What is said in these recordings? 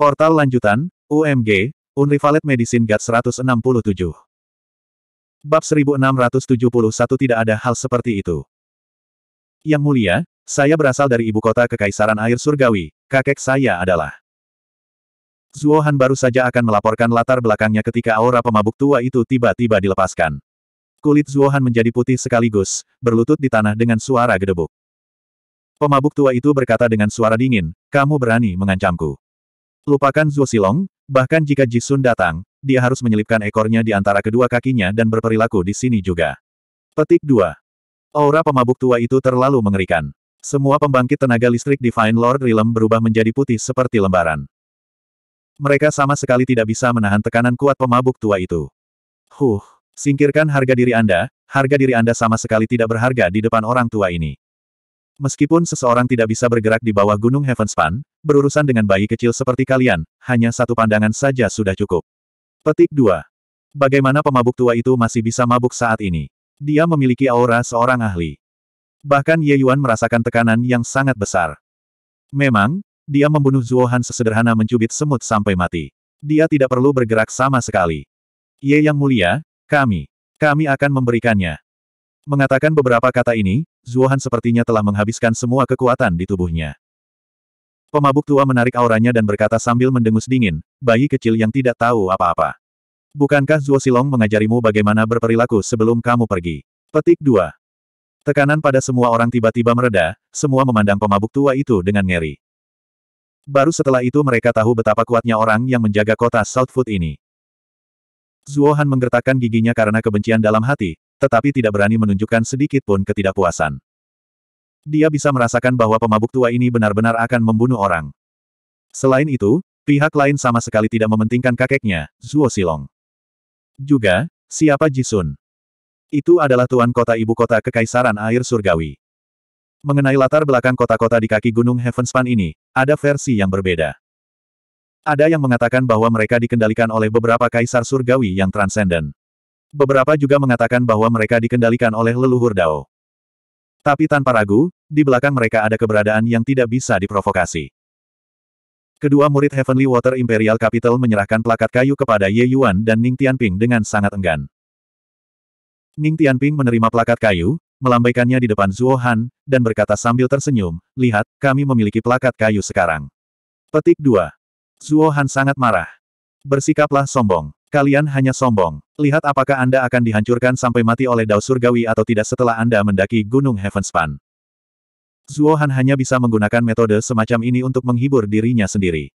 Portal lanjutan, UMG, Unrivaled Medicine God 167. Bab 1671 tidak ada hal seperti itu. Yang mulia, saya berasal dari ibu kota Kekaisaran Air Surgawi, kakek saya adalah. Zuohan baru saja akan melaporkan latar belakangnya ketika aura pemabuk tua itu tiba-tiba dilepaskan. Kulit Zuohan menjadi putih sekaligus, berlutut di tanah dengan suara gedebuk. Pemabuk tua itu berkata dengan suara dingin, kamu berani mengancamku. Lupakan Zuo Silong. bahkan jika Jisun datang, dia harus menyelipkan ekornya di antara kedua kakinya dan berperilaku di sini juga. Petik 2. Aura pemabuk tua itu terlalu mengerikan. Semua pembangkit tenaga listrik Divine Lord Realm berubah menjadi putih seperti lembaran. Mereka sama sekali tidak bisa menahan tekanan kuat pemabuk tua itu. Huh, singkirkan harga diri Anda, harga diri Anda sama sekali tidak berharga di depan orang tua ini. Meskipun seseorang tidak bisa bergerak di bawah gunung Heavenspan, berurusan dengan bayi kecil seperti kalian, hanya satu pandangan saja sudah cukup. Petik 2. Bagaimana pemabuk tua itu masih bisa mabuk saat ini? Dia memiliki aura seorang ahli. Bahkan Ye Yuan merasakan tekanan yang sangat besar. Memang, dia membunuh Zhuo Han sesederhana mencubit semut sampai mati. Dia tidak perlu bergerak sama sekali. Ye Yang Mulia, kami, kami akan memberikannya. Mengatakan beberapa kata ini, Zhuo Han sepertinya telah menghabiskan semua kekuatan di tubuhnya. Pemabuk tua menarik auranya dan berkata sambil mendengus dingin, bayi kecil yang tidak tahu apa-apa. Bukankah Zuo Silong mengajarimu bagaimana berperilaku sebelum kamu pergi? Petik 2. Tekanan pada semua orang tiba-tiba mereda, semua memandang pemabuk tua itu dengan ngeri. Baru setelah itu mereka tahu betapa kuatnya orang yang menjaga kota Southfoot ini. Zuo Han menggertakkan giginya karena kebencian dalam hati, tetapi tidak berani menunjukkan sedikit pun ketidakpuasan. Dia bisa merasakan bahwa pemabuk tua ini benar-benar akan membunuh orang. Selain itu, pihak lain sama sekali tidak mementingkan kakeknya, Zuo Silong. Juga, siapa Jisun? Itu adalah tuan kota ibu kota Kekaisaran Air Surgawi. Mengenai latar belakang kota-kota di kaki Gunung Heavenspan ini, ada versi yang berbeda. Ada yang mengatakan bahwa mereka dikendalikan oleh beberapa kaisar surgawi yang transenden. Beberapa juga mengatakan bahwa mereka dikendalikan oleh leluhur Dao. Tapi tanpa ragu, di belakang mereka ada keberadaan yang tidak bisa diprovokasi. Kedua murid Heavenly Water Imperial Capital menyerahkan plakat kayu kepada Ye Yuan dan Ning Tianping dengan sangat enggan. Ning Tianping menerima plakat kayu, melambaikannya di depan Zuo Han, dan berkata sambil tersenyum, Lihat, kami memiliki plakat kayu sekarang. Petik 2. Zuo Han sangat marah. Bersikaplah sombong. Kalian hanya sombong. Lihat apakah Anda akan dihancurkan sampai mati oleh dao surgawi atau tidak setelah Anda mendaki Gunung Heavenspan. Zuo Han hanya bisa menggunakan metode semacam ini untuk menghibur dirinya sendiri.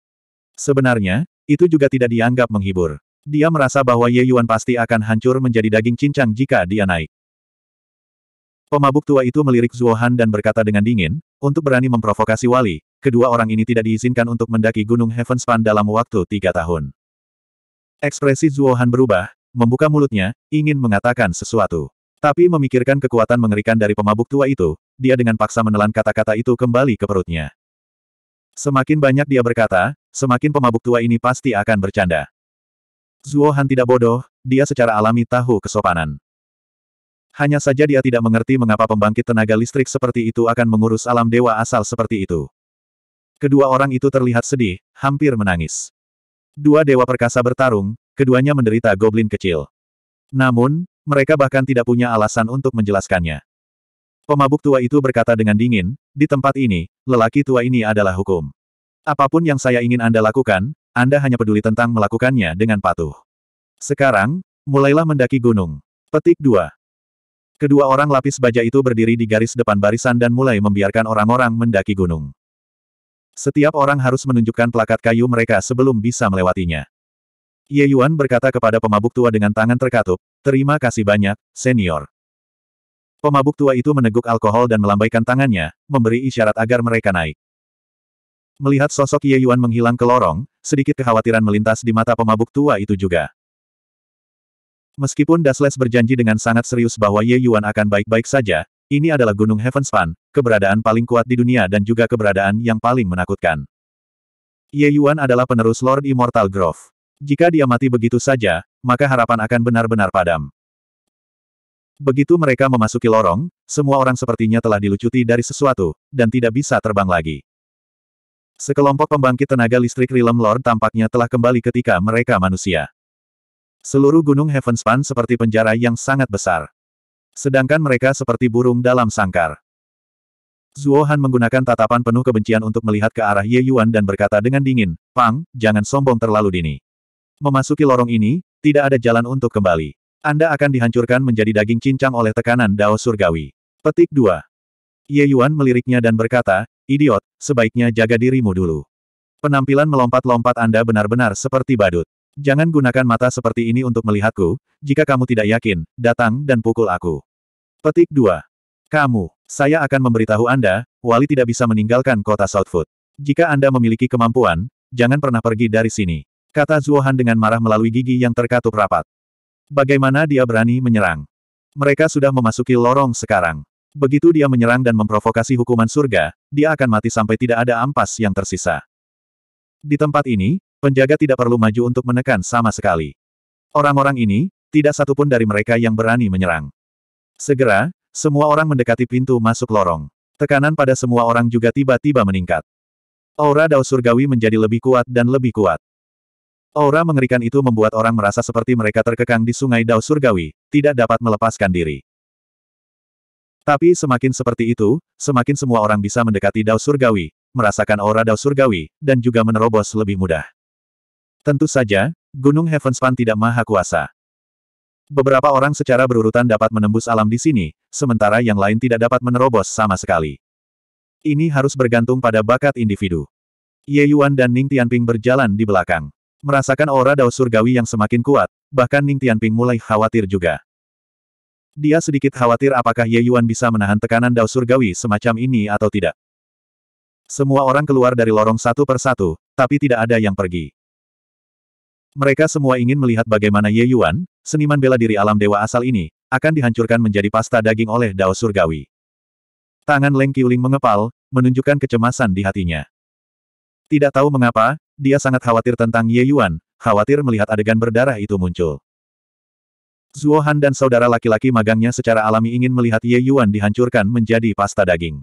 Sebenarnya, itu juga tidak dianggap menghibur. Dia merasa bahwa Ye Yuan pasti akan hancur menjadi daging cincang jika dia naik. Pemabuk tua itu melirik Zuo Han dan berkata dengan dingin, untuk berani memprovokasi Wali, kedua orang ini tidak diizinkan untuk mendaki Gunung Heavenspan dalam waktu tiga tahun. Ekspresi Zuohan berubah, membuka mulutnya, ingin mengatakan sesuatu. Tapi memikirkan kekuatan mengerikan dari pemabuk tua itu, dia dengan paksa menelan kata-kata itu kembali ke perutnya. Semakin banyak dia berkata, semakin pemabuk tua ini pasti akan bercanda. Zuohan tidak bodoh, dia secara alami tahu kesopanan. Hanya saja dia tidak mengerti mengapa pembangkit tenaga listrik seperti itu akan mengurus alam dewa asal seperti itu. Kedua orang itu terlihat sedih, hampir menangis dua dewa perkasa bertarung, keduanya menderita goblin kecil. Namun, mereka bahkan tidak punya alasan untuk menjelaskannya. Pemabuk tua itu berkata dengan dingin, di tempat ini, lelaki tua ini adalah hukum. Apapun yang saya ingin Anda lakukan, Anda hanya peduli tentang melakukannya dengan patuh. Sekarang, mulailah mendaki gunung. Petik 2. Kedua orang lapis baja itu berdiri di garis depan barisan dan mulai membiarkan orang-orang mendaki gunung. Setiap orang harus menunjukkan plakat kayu mereka sebelum bisa melewatinya. Ye Yuan berkata kepada pemabuk tua dengan tangan terkatup, Terima kasih banyak, senior. Pemabuk tua itu meneguk alkohol dan melambaikan tangannya, memberi isyarat agar mereka naik. Melihat sosok Ye Yuan menghilang ke lorong, sedikit kekhawatiran melintas di mata pemabuk tua itu juga. Meskipun Dasles berjanji dengan sangat serius bahwa Ye Yuan akan baik-baik saja, ini adalah Gunung Heavenspan, keberadaan paling kuat di dunia dan juga keberadaan yang paling menakutkan. Ye Yuan adalah penerus Lord Immortal Grove. Jika dia mati begitu saja, maka harapan akan benar-benar padam. Begitu mereka memasuki lorong, semua orang sepertinya telah dilucuti dari sesuatu, dan tidak bisa terbang lagi. Sekelompok pembangkit tenaga listrik Realm Lord tampaknya telah kembali ketika mereka manusia. Seluruh gunung Heavenspan seperti penjara yang sangat besar. Sedangkan mereka seperti burung dalam sangkar. Zuo Han menggunakan tatapan penuh kebencian untuk melihat ke arah Ye Yuan dan berkata dengan dingin, Pang, jangan sombong terlalu dini. Memasuki lorong ini, tidak ada jalan untuk kembali. Anda akan dihancurkan menjadi daging cincang oleh tekanan Dao Surgawi. Petik 2. Ye Yuan meliriknya dan berkata, Idiot, sebaiknya jaga dirimu dulu. Penampilan melompat-lompat Anda benar-benar seperti badut. Jangan gunakan mata seperti ini untuk melihatku, jika kamu tidak yakin, datang dan pukul aku. Petik 2. Kamu, saya akan memberitahu Anda, Wali tidak bisa meninggalkan kota Southfoot. Jika Anda memiliki kemampuan, jangan pernah pergi dari sini. Kata Zuohan dengan marah melalui gigi yang terkatup rapat. Bagaimana dia berani menyerang? Mereka sudah memasuki lorong sekarang. Begitu dia menyerang dan memprovokasi hukuman surga, dia akan mati sampai tidak ada ampas yang tersisa. Di tempat ini, Penjaga tidak perlu maju untuk menekan sama sekali. Orang-orang ini, tidak satupun dari mereka yang berani menyerang. Segera, semua orang mendekati pintu masuk lorong. Tekanan pada semua orang juga tiba-tiba meningkat. Aura Dao Surgawi menjadi lebih kuat dan lebih kuat. Aura mengerikan itu membuat orang merasa seperti mereka terkekang di sungai Dao Surgawi, tidak dapat melepaskan diri. Tapi semakin seperti itu, semakin semua orang bisa mendekati Dao Surgawi, merasakan aura Dao Surgawi, dan juga menerobos lebih mudah. Tentu saja, Gunung Heavenspan tidak maha kuasa. Beberapa orang secara berurutan dapat menembus alam di sini, sementara yang lain tidak dapat menerobos sama sekali. Ini harus bergantung pada bakat individu. Ye Yuan dan Ning Tianping berjalan di belakang. Merasakan aura dao surgawi yang semakin kuat, bahkan Ning Tianping mulai khawatir juga. Dia sedikit khawatir apakah Ye Yuan bisa menahan tekanan dao surgawi semacam ini atau tidak. Semua orang keluar dari lorong satu persatu, tapi tidak ada yang pergi. Mereka semua ingin melihat bagaimana Ye Yuan, seniman bela diri alam dewa asal ini, akan dihancurkan menjadi pasta daging oleh Dao Surgawi. Tangan Leng Qiuling mengepal, menunjukkan kecemasan di hatinya. Tidak tahu mengapa, dia sangat khawatir tentang Ye Yuan, khawatir melihat adegan berdarah itu muncul. Zuo Han dan saudara laki-laki magangnya secara alami ingin melihat Ye Yuan dihancurkan menjadi pasta daging.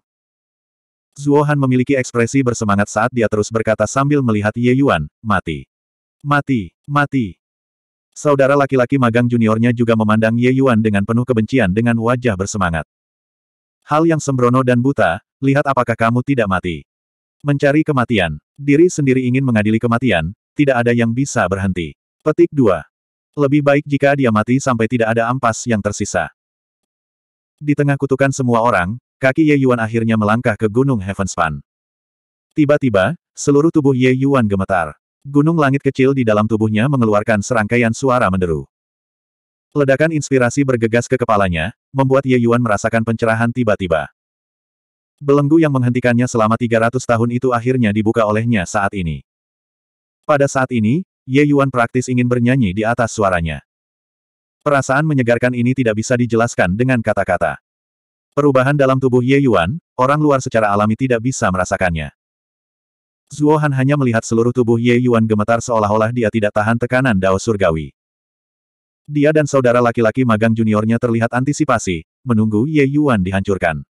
Zuo Han memiliki ekspresi bersemangat saat dia terus berkata sambil melihat Ye Yuan, mati. Mati, mati. Saudara laki-laki magang juniornya juga memandang Ye Yuan dengan penuh kebencian dengan wajah bersemangat. Hal yang sembrono dan buta, lihat apakah kamu tidak mati. Mencari kematian. Diri sendiri ingin mengadili kematian, tidak ada yang bisa berhenti. Petik 2. Lebih baik jika dia mati sampai tidak ada ampas yang tersisa. Di tengah kutukan semua orang, kaki Ye Yuan akhirnya melangkah ke Gunung Heavenspan. Tiba-tiba, seluruh tubuh Ye Yuan gemetar. Gunung langit kecil di dalam tubuhnya mengeluarkan serangkaian suara menderu. Ledakan inspirasi bergegas ke kepalanya, membuat Ye Yuan merasakan pencerahan tiba-tiba. Belenggu yang menghentikannya selama 300 tahun itu akhirnya dibuka olehnya saat ini. Pada saat ini, Ye Yuan praktis ingin bernyanyi di atas suaranya. Perasaan menyegarkan ini tidak bisa dijelaskan dengan kata-kata. Perubahan dalam tubuh Ye Yuan, orang luar secara alami tidak bisa merasakannya. Zuohan hanya melihat seluruh tubuh Ye Yuan gemetar seolah-olah dia tidak tahan tekanan Dao Surgawi. Dia dan saudara laki-laki magang juniornya terlihat antisipasi, menunggu Ye Yuan dihancurkan.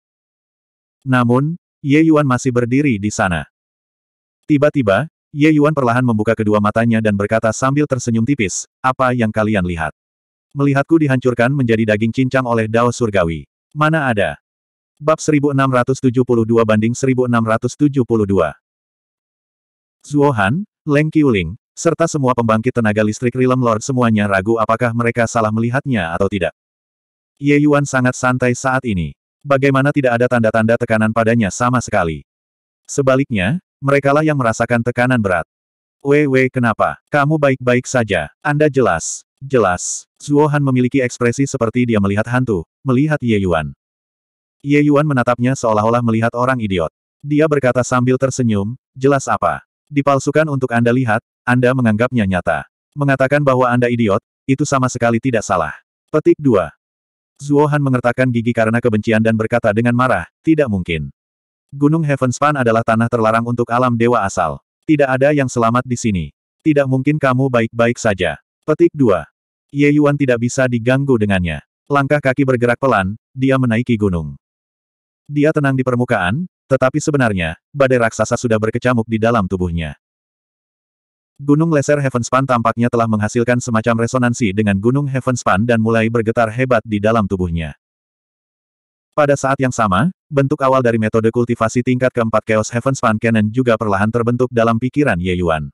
Namun, Ye Yuan masih berdiri di sana. Tiba-tiba, Ye Yuan perlahan membuka kedua matanya dan berkata sambil tersenyum tipis, apa yang kalian lihat? Melihatku dihancurkan menjadi daging cincang oleh Dao Surgawi. Mana ada? Bab 1672 banding 1672 Zuohan, Leng Qiuling, serta semua pembangkit tenaga listrik Realm Lord semuanya ragu apakah mereka salah melihatnya atau tidak. Ye Yuan sangat santai saat ini. Bagaimana tidak ada tanda-tanda tekanan padanya sama sekali. Sebaliknya, merekalah yang merasakan tekanan berat. Wei Wei, kenapa? Kamu baik-baik saja. Anda jelas. Jelas. Zuohan memiliki ekspresi seperti dia melihat hantu, melihat Ye Yuan. Ye Yuan menatapnya seolah-olah melihat orang idiot. Dia berkata sambil tersenyum, jelas apa? Dipalsukan untuk Anda lihat, Anda menganggapnya nyata. Mengatakan bahwa Anda idiot, itu sama sekali tidak salah. Petik 2. Zuo mengertakkan gigi karena kebencian dan berkata dengan marah, tidak mungkin. Gunung Heavenspan adalah tanah terlarang untuk alam dewa asal. Tidak ada yang selamat di sini. Tidak mungkin kamu baik-baik saja. Petik 2. Ye Yuan tidak bisa diganggu dengannya. Langkah kaki bergerak pelan, dia menaiki gunung. Dia tenang di permukaan, tetapi sebenarnya, badai raksasa sudah berkecamuk di dalam tubuhnya. Gunung Lesser Heavenspan tampaknya telah menghasilkan semacam resonansi dengan Gunung Heavenspan dan mulai bergetar hebat di dalam tubuhnya. Pada saat yang sama, bentuk awal dari metode kultivasi tingkat keempat Chaos Heavenspan Canon juga perlahan terbentuk dalam pikiran Ye Yuan.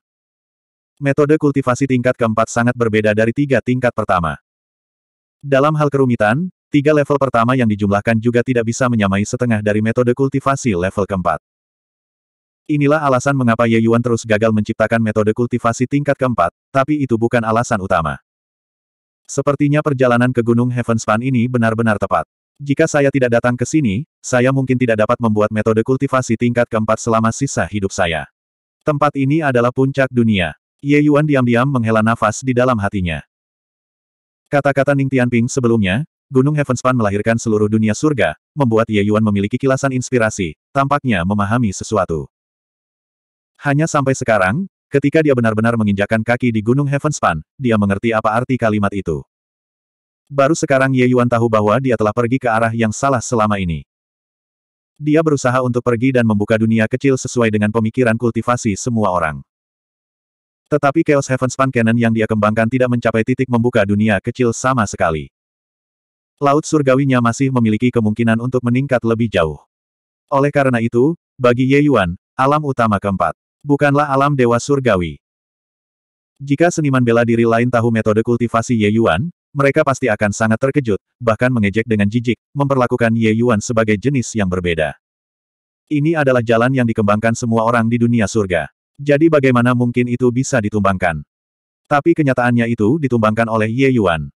Metode kultivasi tingkat keempat sangat berbeda dari tiga tingkat pertama. Dalam hal kerumitan, Tiga level pertama yang dijumlahkan juga tidak bisa menyamai setengah dari metode kultivasi level keempat. Inilah alasan mengapa Ye Yuan terus gagal menciptakan metode kultivasi tingkat keempat, tapi itu bukan alasan utama. Sepertinya perjalanan ke Gunung Heavenspan ini benar-benar tepat. Jika saya tidak datang ke sini, saya mungkin tidak dapat membuat metode kultivasi tingkat keempat selama sisa hidup saya. Tempat ini adalah puncak dunia. Ye Yuan diam-diam menghela nafas di dalam hatinya. Kata-kata Ning Tianping sebelumnya, Gunung Heavenspan melahirkan seluruh dunia surga, membuat Ye Yuan memiliki kilasan inspirasi, tampaknya memahami sesuatu. Hanya sampai sekarang, ketika dia benar-benar menginjakan kaki di Gunung Heavenspan, dia mengerti apa arti kalimat itu. Baru sekarang Ye Yuan tahu bahwa dia telah pergi ke arah yang salah selama ini. Dia berusaha untuk pergi dan membuka dunia kecil sesuai dengan pemikiran kultivasi semua orang. Tetapi Chaos Heavenspan Cannon yang dia kembangkan tidak mencapai titik membuka dunia kecil sama sekali. Laut surgawinya masih memiliki kemungkinan untuk meningkat lebih jauh. Oleh karena itu, bagi Ye Yuan, alam utama keempat bukanlah alam dewa surgawi. Jika seniman bela diri lain tahu metode kultivasi Ye Yuan, mereka pasti akan sangat terkejut, bahkan mengejek dengan jijik, memperlakukan Ye Yuan sebagai jenis yang berbeda. Ini adalah jalan yang dikembangkan semua orang di dunia surga. Jadi bagaimana mungkin itu bisa ditumbangkan? Tapi kenyataannya itu ditumbangkan oleh Ye Yuan.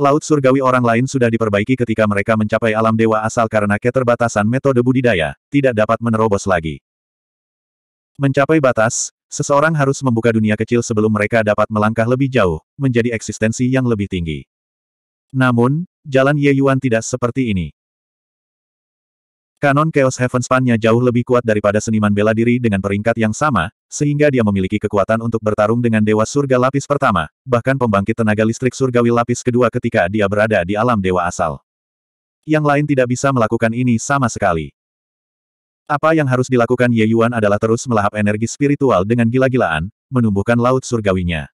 Laut surgawi orang lain sudah diperbaiki ketika mereka mencapai alam dewa asal karena keterbatasan metode budidaya, tidak dapat menerobos lagi. Mencapai batas, seseorang harus membuka dunia kecil sebelum mereka dapat melangkah lebih jauh, menjadi eksistensi yang lebih tinggi. Namun, jalan Ye Yuan tidak seperti ini. Kanon Chaos Heavenspan-nya jauh lebih kuat daripada seniman bela diri dengan peringkat yang sama, sehingga dia memiliki kekuatan untuk bertarung dengan Dewa Surga Lapis pertama, bahkan pembangkit tenaga listrik surgawi lapis kedua ketika dia berada di alam Dewa asal. Yang lain tidak bisa melakukan ini sama sekali. Apa yang harus dilakukan Ye Yuan adalah terus melahap energi spiritual dengan gila-gilaan, menumbuhkan laut surgawinya.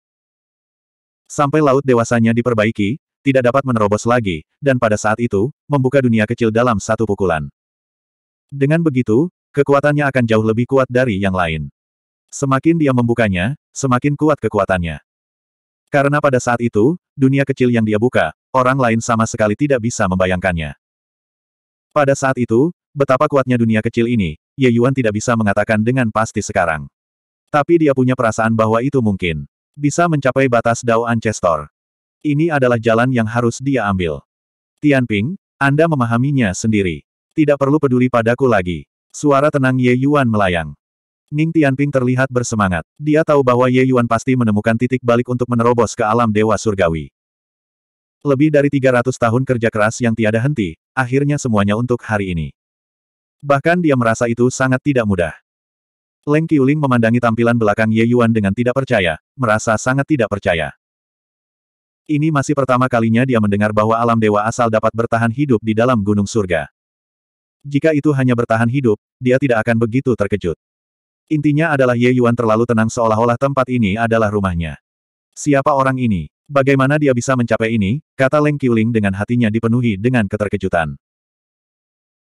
Sampai laut dewasanya diperbaiki, tidak dapat menerobos lagi, dan pada saat itu, membuka dunia kecil dalam satu pukulan. Dengan begitu, kekuatannya akan jauh lebih kuat dari yang lain. Semakin dia membukanya, semakin kuat kekuatannya. Karena pada saat itu, dunia kecil yang dia buka, orang lain sama sekali tidak bisa membayangkannya. Pada saat itu, betapa kuatnya dunia kecil ini, Ye Yuan tidak bisa mengatakan dengan pasti sekarang. Tapi dia punya perasaan bahwa itu mungkin. Bisa mencapai batas Dao Ancestor. Ini adalah jalan yang harus dia ambil. Tianping, Anda memahaminya sendiri. Tidak perlu peduli padaku lagi. Suara tenang Ye Yuan melayang. Ning Tianping terlihat bersemangat. Dia tahu bahwa Ye Yuan pasti menemukan titik balik untuk menerobos ke alam dewa surgawi. Lebih dari 300 tahun kerja keras yang tiada henti, akhirnya semuanya untuk hari ini. Bahkan dia merasa itu sangat tidak mudah. Leng Qiuling memandangi tampilan belakang Ye Yuan dengan tidak percaya, merasa sangat tidak percaya. Ini masih pertama kalinya dia mendengar bahwa alam dewa asal dapat bertahan hidup di dalam gunung surga. Jika itu hanya bertahan hidup, dia tidak akan begitu terkejut. Intinya adalah Ye Yuan terlalu tenang seolah-olah tempat ini adalah rumahnya. Siapa orang ini? Bagaimana dia bisa mencapai ini? Kata Leng Qiuling dengan hatinya dipenuhi dengan keterkejutan.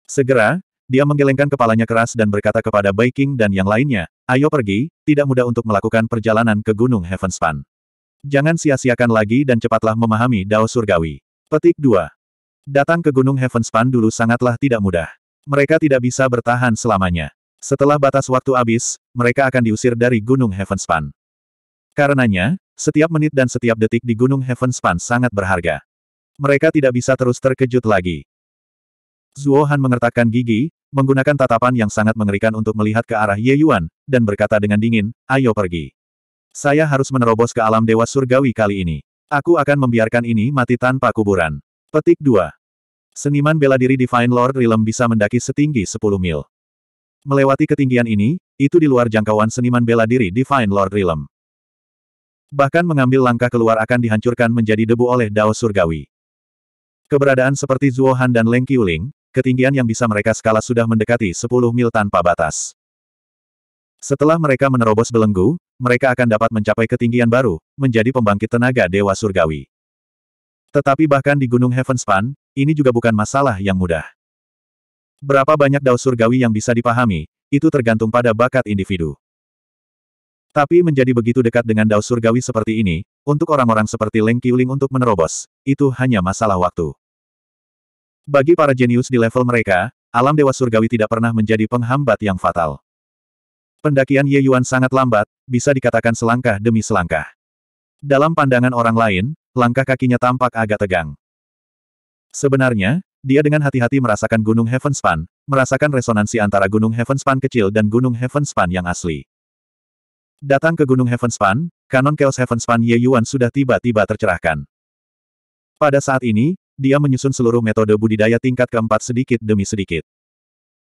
Segera, dia menggelengkan kepalanya keras dan berkata kepada Baiking dan yang lainnya, ayo pergi, tidak mudah untuk melakukan perjalanan ke Gunung Heavenspan. Jangan sia-siakan lagi dan cepatlah memahami Dao Surgawi. Petik 2. Datang ke Gunung Heavenspan dulu sangatlah tidak mudah mereka tidak bisa bertahan selamanya. Setelah batas waktu habis, mereka akan diusir dari Gunung Heavenspan. Karenanya, setiap menit dan setiap detik di Gunung Heavenspan sangat berharga. Mereka tidak bisa terus terkejut lagi. Zuo Han mengertakkan gigi, menggunakan tatapan yang sangat mengerikan untuk melihat ke arah Ye Yuan, dan berkata dengan dingin, ayo pergi. Saya harus menerobos ke alam dewa surgawi kali ini. Aku akan membiarkan ini mati tanpa kuburan. Petik 2. Seniman bela diri Divine Lord Realm bisa mendaki setinggi 10 mil. Melewati ketinggian ini, itu di luar jangkauan seniman bela diri Divine Lord Realm. Bahkan mengambil langkah keluar akan dihancurkan menjadi debu oleh Dao Surgawi. Keberadaan seperti Zuohan dan Leng Qiuling, ketinggian yang bisa mereka skala sudah mendekati 10 mil tanpa batas. Setelah mereka menerobos belenggu, mereka akan dapat mencapai ketinggian baru, menjadi pembangkit tenaga Dewa Surgawi. Tetapi bahkan di Gunung Heavenspan, ini juga bukan masalah yang mudah. Berapa banyak dao surgawi yang bisa dipahami, itu tergantung pada bakat individu. Tapi menjadi begitu dekat dengan dao surgawi seperti ini, untuk orang-orang seperti Leng Qiuling untuk menerobos, itu hanya masalah waktu. Bagi para jenius di level mereka, alam dewa surgawi tidak pernah menjadi penghambat yang fatal. Pendakian Ye Yuan sangat lambat, bisa dikatakan selangkah demi selangkah. Dalam pandangan orang lain, langkah kakinya tampak agak tegang. Sebenarnya, dia dengan hati-hati merasakan Gunung Heavenspan, merasakan resonansi antara Gunung Heavenspan kecil dan Gunung Heavenspan yang asli. Datang ke Gunung Heavenspan, kanon Chaos Heavenspan Ye Yuan sudah tiba-tiba tercerahkan. Pada saat ini, dia menyusun seluruh metode budidaya tingkat keempat sedikit demi sedikit.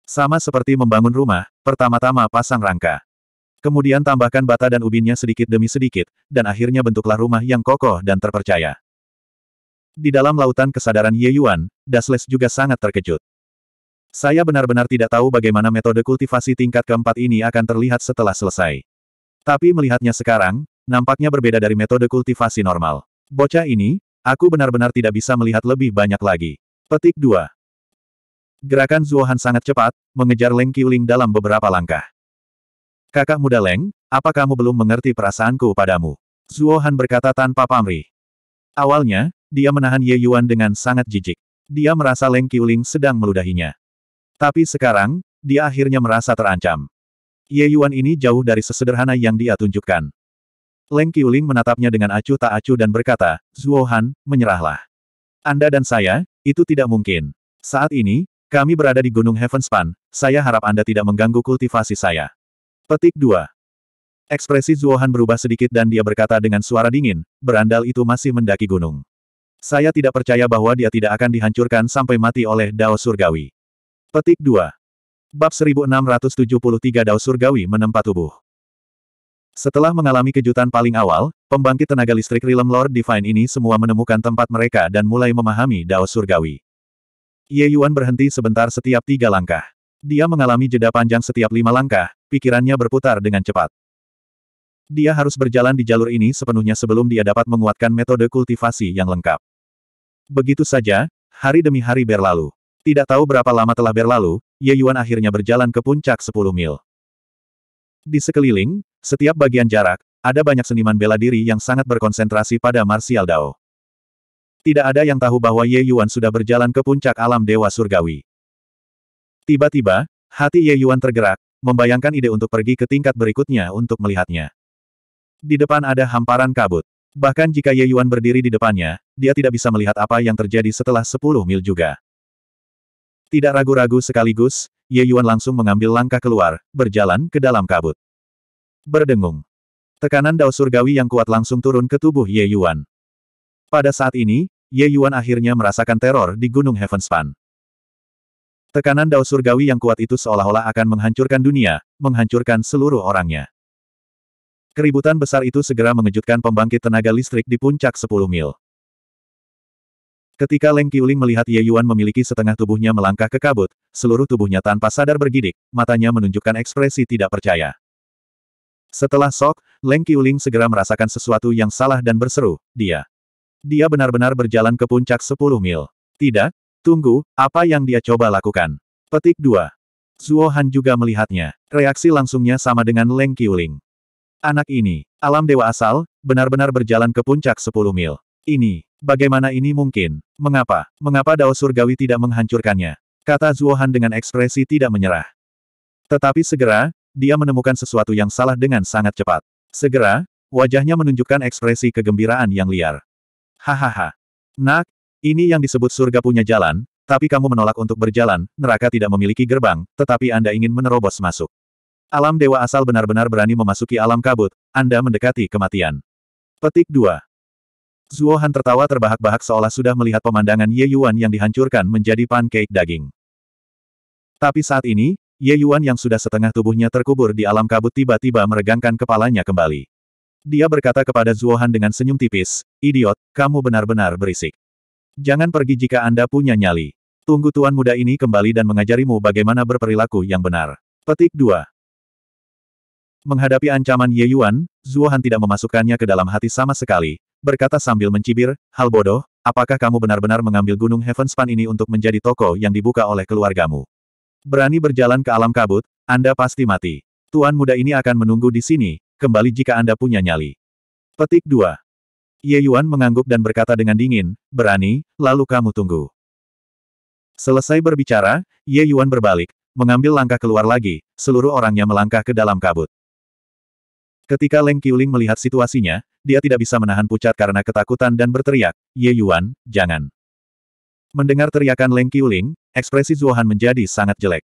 Sama seperti membangun rumah, pertama-tama pasang rangka. Kemudian tambahkan bata dan ubinnya sedikit demi sedikit, dan akhirnya bentuklah rumah yang kokoh dan terpercaya. Di dalam lautan kesadaran Ye Yuan, Dasles juga sangat terkejut. Saya benar-benar tidak tahu bagaimana metode kultivasi tingkat keempat ini akan terlihat setelah selesai. Tapi melihatnya sekarang, nampaknya berbeda dari metode kultivasi normal. Bocah ini, aku benar-benar tidak bisa melihat lebih banyak lagi. Petik 2. Gerakan Zuohan sangat cepat, mengejar Leng Qiuling dalam beberapa langkah. Kakak muda Leng, apa kamu belum mengerti perasaanku padamu? Zuo berkata tanpa pamrih. Awalnya, dia menahan Ye Yuan dengan sangat jijik. Dia merasa Leng Qiuling sedang meludahinya. Tapi sekarang, dia akhirnya merasa terancam. Ye Yuan ini jauh dari sesederhana yang dia tunjukkan. Leng Qiuling menatapnya dengan acuh tak acuh dan berkata, Zuo menyerahlah. Anda dan saya, itu tidak mungkin. Saat ini, kami berada di Gunung Heavenspan, saya harap Anda tidak mengganggu kultivasi saya. Petik 2. Ekspresi Zuohan berubah sedikit dan dia berkata dengan suara dingin, berandal itu masih mendaki gunung. Saya tidak percaya bahwa dia tidak akan dihancurkan sampai mati oleh Dao Surgawi. Petik 2. Bab 1673 Dao Surgawi menempat tubuh. Setelah mengalami kejutan paling awal, pembangkit tenaga listrik Realm Lord Divine ini semua menemukan tempat mereka dan mulai memahami Dao Surgawi. Ye Yuan berhenti sebentar setiap tiga langkah. Dia mengalami jeda panjang setiap lima langkah, pikirannya berputar dengan cepat. Dia harus berjalan di jalur ini sepenuhnya sebelum dia dapat menguatkan metode kultivasi yang lengkap. Begitu saja, hari demi hari berlalu. Tidak tahu berapa lama telah berlalu, Ye Yuan akhirnya berjalan ke puncak 10 mil. Di sekeliling, setiap bagian jarak, ada banyak seniman bela diri yang sangat berkonsentrasi pada martial dao. Tidak ada yang tahu bahwa Ye Yuan sudah berjalan ke puncak alam dewa surgawi. Tiba-tiba, hati Ye Yuan tergerak, membayangkan ide untuk pergi ke tingkat berikutnya untuk melihatnya. Di depan ada hamparan kabut. Bahkan jika Ye Yuan berdiri di depannya, dia tidak bisa melihat apa yang terjadi setelah 10 mil juga. Tidak ragu-ragu sekaligus, Ye Yuan langsung mengambil langkah keluar, berjalan ke dalam kabut. Berdengung. Tekanan dao surgawi yang kuat langsung turun ke tubuh Ye Yuan. Pada saat ini, Ye Yuan akhirnya merasakan teror di Gunung Heavenspan. Tekanan dao surgawi yang kuat itu seolah-olah akan menghancurkan dunia, menghancurkan seluruh orangnya. Keributan besar itu segera mengejutkan pembangkit tenaga listrik di puncak 10 mil. Ketika Leng Qiuling melihat Ye Yuan memiliki setengah tubuhnya melangkah ke kabut, seluruh tubuhnya tanpa sadar bergidik, matanya menunjukkan ekspresi tidak percaya. Setelah sok, Leng Qiuling segera merasakan sesuatu yang salah dan berseru, dia. Dia benar-benar berjalan ke puncak 10 mil. Tidak, Tunggu, apa yang dia coba lakukan? Petik 2. Zuo Han juga melihatnya. Reaksi langsungnya sama dengan Leng Qiuling. Anak ini, alam dewa asal, benar-benar berjalan ke puncak 10 mil. Ini, bagaimana ini mungkin? Mengapa? Mengapa Dao Surgawi tidak menghancurkannya? Kata Zuo Han dengan ekspresi tidak menyerah. Tetapi segera, dia menemukan sesuatu yang salah dengan sangat cepat. Segera, wajahnya menunjukkan ekspresi kegembiraan yang liar. Hahaha. Nak, ini yang disebut surga punya jalan, tapi kamu menolak untuk berjalan, neraka tidak memiliki gerbang, tetapi Anda ingin menerobos masuk. Alam dewa asal benar-benar berani memasuki alam kabut, Anda mendekati kematian. Petik 2. Zuohan tertawa terbahak-bahak seolah sudah melihat pemandangan Ye Yuan yang dihancurkan menjadi pancake daging. Tapi saat ini, Ye Yuan yang sudah setengah tubuhnya terkubur di alam kabut tiba-tiba meregangkan kepalanya kembali. Dia berkata kepada Zuohan dengan senyum tipis, Idiot, kamu benar-benar berisik. Jangan pergi jika Anda punya nyali. Tunggu tuan muda ini kembali dan mengajarimu bagaimana berperilaku yang benar. Petik 2. Menghadapi ancaman Ye Yuan, Zuohan Han tidak memasukkannya ke dalam hati sama sekali, berkata sambil mencibir, hal bodoh, apakah kamu benar-benar mengambil gunung Heaven Span ini untuk menjadi toko yang dibuka oleh keluargamu? Berani berjalan ke alam kabut, Anda pasti mati. Tuan muda ini akan menunggu di sini, kembali jika Anda punya nyali. Petik 2. Ye Yuan mengangguk dan berkata dengan dingin, berani, lalu kamu tunggu. Selesai berbicara, Ye Yuan berbalik, mengambil langkah keluar lagi, seluruh orangnya melangkah ke dalam kabut. Ketika Leng Qiuling melihat situasinya, dia tidak bisa menahan pucat karena ketakutan dan berteriak, Ye Yuan, jangan. Mendengar teriakan Leng Qiuling, ekspresi Zuohan menjadi sangat jelek.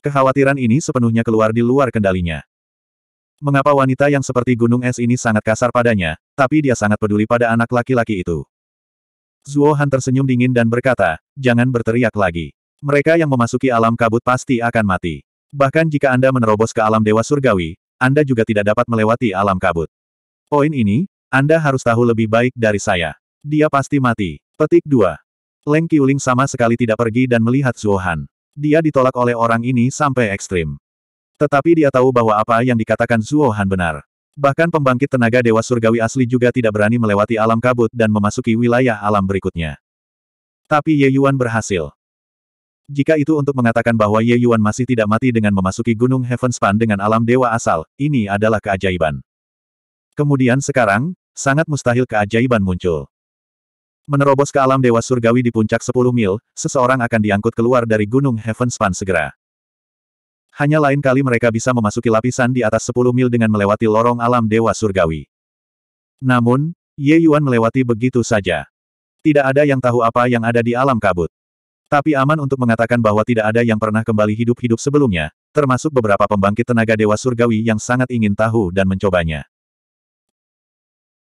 Kekhawatiran ini sepenuhnya keluar di luar kendalinya. Mengapa wanita yang seperti gunung es ini sangat kasar padanya, tapi dia sangat peduli pada anak laki-laki itu. Zuo Han tersenyum dingin dan berkata, jangan berteriak lagi. Mereka yang memasuki alam kabut pasti akan mati. Bahkan jika Anda menerobos ke alam dewa surgawi, Anda juga tidak dapat melewati alam kabut. Poin ini, Anda harus tahu lebih baik dari saya. Dia pasti mati. Petik 2. Leng Qiuling sama sekali tidak pergi dan melihat Zuo Han. Dia ditolak oleh orang ini sampai ekstrim. Tetapi dia tahu bahwa apa yang dikatakan Zuo Han benar. Bahkan pembangkit tenaga Dewa Surgawi asli juga tidak berani melewati alam kabut dan memasuki wilayah alam berikutnya. Tapi Ye Yuan berhasil. Jika itu untuk mengatakan bahwa Ye Yuan masih tidak mati dengan memasuki Gunung Heavenspan dengan alam dewa asal, ini adalah keajaiban. Kemudian sekarang, sangat mustahil keajaiban muncul. Menerobos ke alam dewa surgawi di puncak 10 mil, seseorang akan diangkut keluar dari Gunung Heavenspan segera. Hanya lain kali mereka bisa memasuki lapisan di atas 10 mil dengan melewati lorong alam dewa surgawi. Namun, Ye Yuan melewati begitu saja. Tidak ada yang tahu apa yang ada di alam kabut. Tapi aman untuk mengatakan bahwa tidak ada yang pernah kembali hidup-hidup sebelumnya, termasuk beberapa pembangkit tenaga dewa surgawi yang sangat ingin tahu dan mencobanya.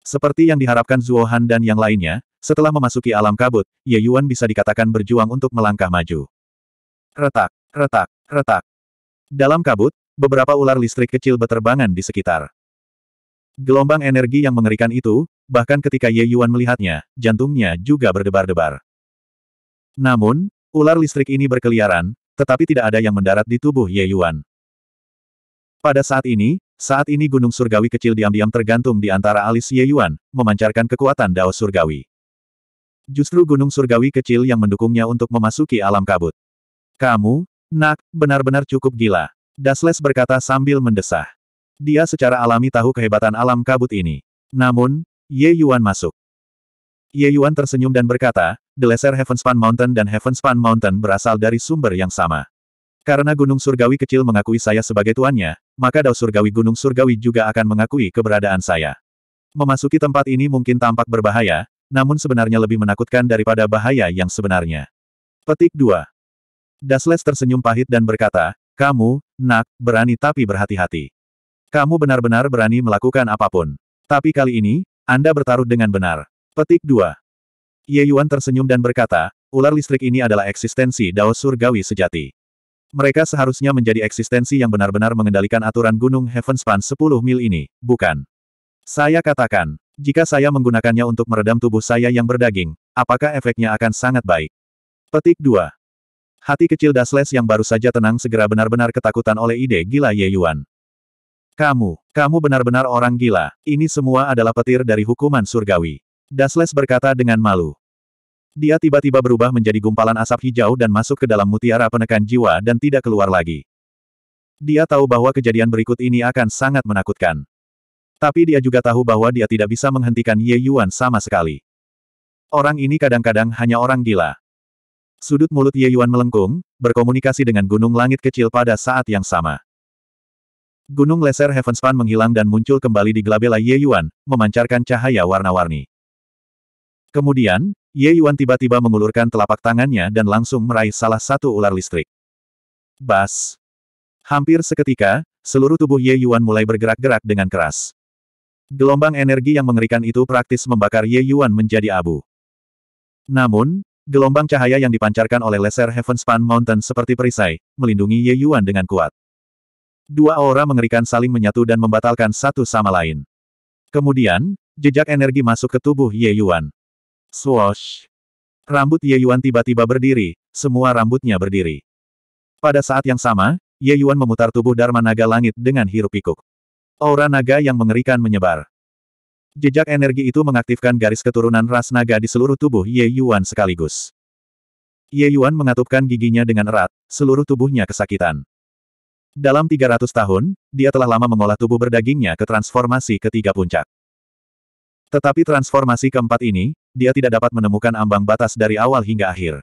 Seperti yang diharapkan Zuo dan yang lainnya, setelah memasuki alam kabut, Ye Yuan bisa dikatakan berjuang untuk melangkah maju. Retak, retak, retak. Dalam kabut, beberapa ular listrik kecil berterbangan di sekitar. Gelombang energi yang mengerikan itu, bahkan ketika Ye Yuan melihatnya, jantungnya juga berdebar-debar. Namun, ular listrik ini berkeliaran, tetapi tidak ada yang mendarat di tubuh Ye Yuan. Pada saat ini, saat ini gunung surgawi kecil diam-diam tergantung di antara alis Ye Yuan, memancarkan kekuatan Dao surgawi. Justru gunung surgawi kecil yang mendukungnya untuk memasuki alam kabut. Kamu, Nak, benar-benar cukup gila. Dasles berkata sambil mendesah. Dia secara alami tahu kehebatan alam kabut ini. Namun, Ye Yuan masuk. Ye Yuan tersenyum dan berkata, The Lesser Heavenspan Mountain dan Heavenspan Mountain berasal dari sumber yang sama. Karena Gunung Surgawi kecil mengakui saya sebagai tuannya, maka Dao Surgawi Gunung Surgawi juga akan mengakui keberadaan saya. Memasuki tempat ini mungkin tampak berbahaya, namun sebenarnya lebih menakutkan daripada bahaya yang sebenarnya. Petik 2. Dasles tersenyum pahit dan berkata, kamu, nak, berani tapi berhati-hati. Kamu benar-benar berani melakukan apapun. Tapi kali ini, Anda bertaruh dengan benar. Petik 2. Ye Yuan tersenyum dan berkata, ular listrik ini adalah eksistensi Dao Surgawi sejati. Mereka seharusnya menjadi eksistensi yang benar-benar mengendalikan aturan Gunung Heavenspan 10 mil ini, bukan? Saya katakan, jika saya menggunakannya untuk meredam tubuh saya yang berdaging, apakah efeknya akan sangat baik? Petik 2. Hati kecil Dasles yang baru saja tenang segera benar-benar ketakutan oleh ide gila Ye Yuan. Kamu, kamu benar-benar orang gila. Ini semua adalah petir dari hukuman surgawi. Dasles berkata dengan malu. Dia tiba-tiba berubah menjadi gumpalan asap hijau dan masuk ke dalam mutiara penekan jiwa dan tidak keluar lagi. Dia tahu bahwa kejadian berikut ini akan sangat menakutkan. Tapi dia juga tahu bahwa dia tidak bisa menghentikan Ye Yuan sama sekali. Orang ini kadang-kadang hanya orang gila. Sudut mulut Ye Yuan melengkung, berkomunikasi dengan gunung langit kecil pada saat yang sama. Gunung leser Heavenspan menghilang dan muncul kembali di gelabela Ye Yuan, memancarkan cahaya warna-warni. Kemudian, Ye Yuan tiba-tiba mengulurkan telapak tangannya dan langsung meraih salah satu ular listrik. Bas! Hampir seketika, seluruh tubuh Ye Yuan mulai bergerak-gerak dengan keras. Gelombang energi yang mengerikan itu praktis membakar Ye Yuan menjadi abu. Namun, Gelombang cahaya yang dipancarkan oleh laser Heavenspan Mountain seperti perisai, melindungi Ye Yuan dengan kuat. Dua aura mengerikan saling menyatu dan membatalkan satu sama lain. Kemudian, jejak energi masuk ke tubuh Ye Yuan. Swoosh! Rambut Ye Yuan tiba-tiba berdiri, semua rambutnya berdiri. Pada saat yang sama, Ye Yuan memutar tubuh Dharma Naga Langit dengan hirup-pikuk. Aura naga yang mengerikan menyebar. Jejak energi itu mengaktifkan garis keturunan ras naga di seluruh tubuh Ye Yuan sekaligus. Ye Yuan mengatupkan giginya dengan erat, seluruh tubuhnya kesakitan. Dalam 300 tahun, dia telah lama mengolah tubuh berdagingnya ke transformasi ketiga puncak. Tetapi transformasi keempat ini, dia tidak dapat menemukan ambang batas dari awal hingga akhir.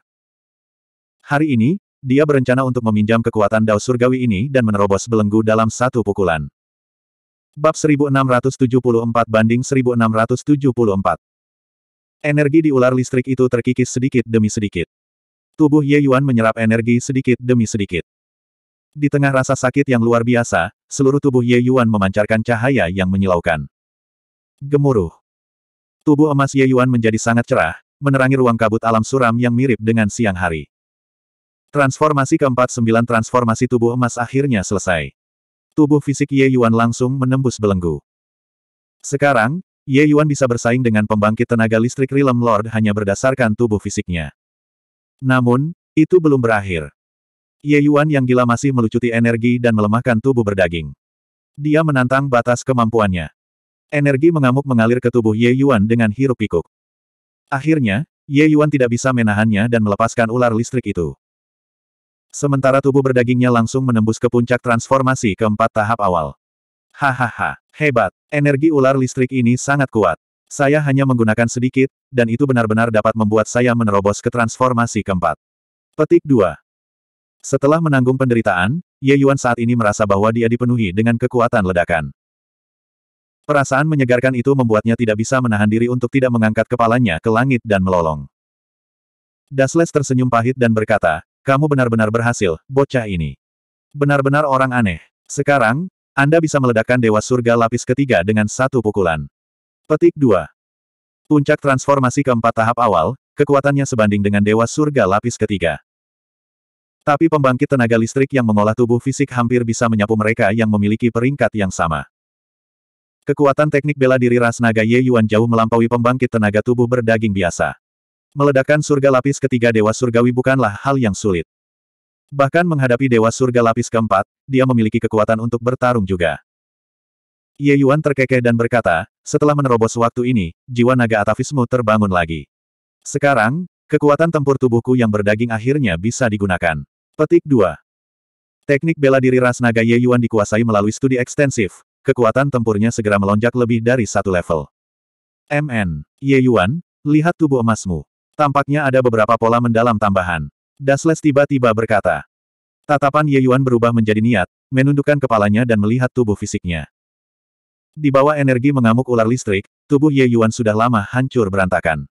Hari ini, dia berencana untuk meminjam kekuatan Dao Surgawi ini dan menerobos belenggu dalam satu pukulan. Bab 1674 banding 1674. Energi di ular listrik itu terkikis sedikit demi sedikit. Tubuh Ye Yuan menyerap energi sedikit demi sedikit. Di tengah rasa sakit yang luar biasa, seluruh tubuh Ye Yuan memancarkan cahaya yang menyilaukan. Gemuruh. Tubuh emas Ye Yuan menjadi sangat cerah, menerangi ruang kabut alam suram yang mirip dengan siang hari. Transformasi keempat sembilan transformasi tubuh emas akhirnya selesai. Tubuh fisik Ye Yuan langsung menembus belenggu. Sekarang, Ye Yuan bisa bersaing dengan pembangkit tenaga listrik Realm Lord hanya berdasarkan tubuh fisiknya. Namun, itu belum berakhir. Ye Yuan yang gila masih melucuti energi dan melemahkan tubuh berdaging. Dia menantang batas kemampuannya. Energi mengamuk mengalir ke tubuh Ye Yuan dengan hiruk pikuk. Akhirnya, Ye Yuan tidak bisa menahannya dan melepaskan ular listrik itu. Sementara tubuh berdagingnya langsung menembus ke puncak transformasi keempat tahap awal. Hahaha, hebat. Energi ular listrik ini sangat kuat. Saya hanya menggunakan sedikit, dan itu benar-benar dapat membuat saya menerobos ke transformasi keempat. Petik 2. Setelah menanggung penderitaan, Ye Yuan saat ini merasa bahwa dia dipenuhi dengan kekuatan ledakan. Perasaan menyegarkan itu membuatnya tidak bisa menahan diri untuk tidak mengangkat kepalanya ke langit dan melolong. Dasles tersenyum pahit dan berkata, kamu benar-benar berhasil, bocah ini. Benar-benar orang aneh. Sekarang, Anda bisa meledakkan Dewa Surga lapis ketiga dengan satu pukulan. Petik 2. Puncak transformasi keempat tahap awal, kekuatannya sebanding dengan Dewa Surga lapis ketiga. Tapi pembangkit tenaga listrik yang mengolah tubuh fisik hampir bisa menyapu mereka yang memiliki peringkat yang sama. Kekuatan teknik bela diri ras naga Ye Yuan jauh melampaui pembangkit tenaga tubuh berdaging biasa. Meledakan surga lapis ketiga Dewa Surgawi bukanlah hal yang sulit. Bahkan menghadapi Dewa Surga lapis keempat, dia memiliki kekuatan untuk bertarung juga. Ye Yuan terkekeh dan berkata, setelah menerobos waktu ini, jiwa naga atavismu terbangun lagi. Sekarang, kekuatan tempur tubuhku yang berdaging akhirnya bisa digunakan. Petik 2. Teknik bela diri ras naga Ye Yuan dikuasai melalui studi ekstensif, kekuatan tempurnya segera melonjak lebih dari satu level. MN, Ye Yuan, lihat tubuh emasmu. Tampaknya ada beberapa pola mendalam tambahan. Dasles tiba-tiba berkata. Tatapan Ye Yuan berubah menjadi niat, menundukkan kepalanya dan melihat tubuh fisiknya. Di bawah energi mengamuk ular listrik, tubuh Ye Yuan sudah lama hancur berantakan.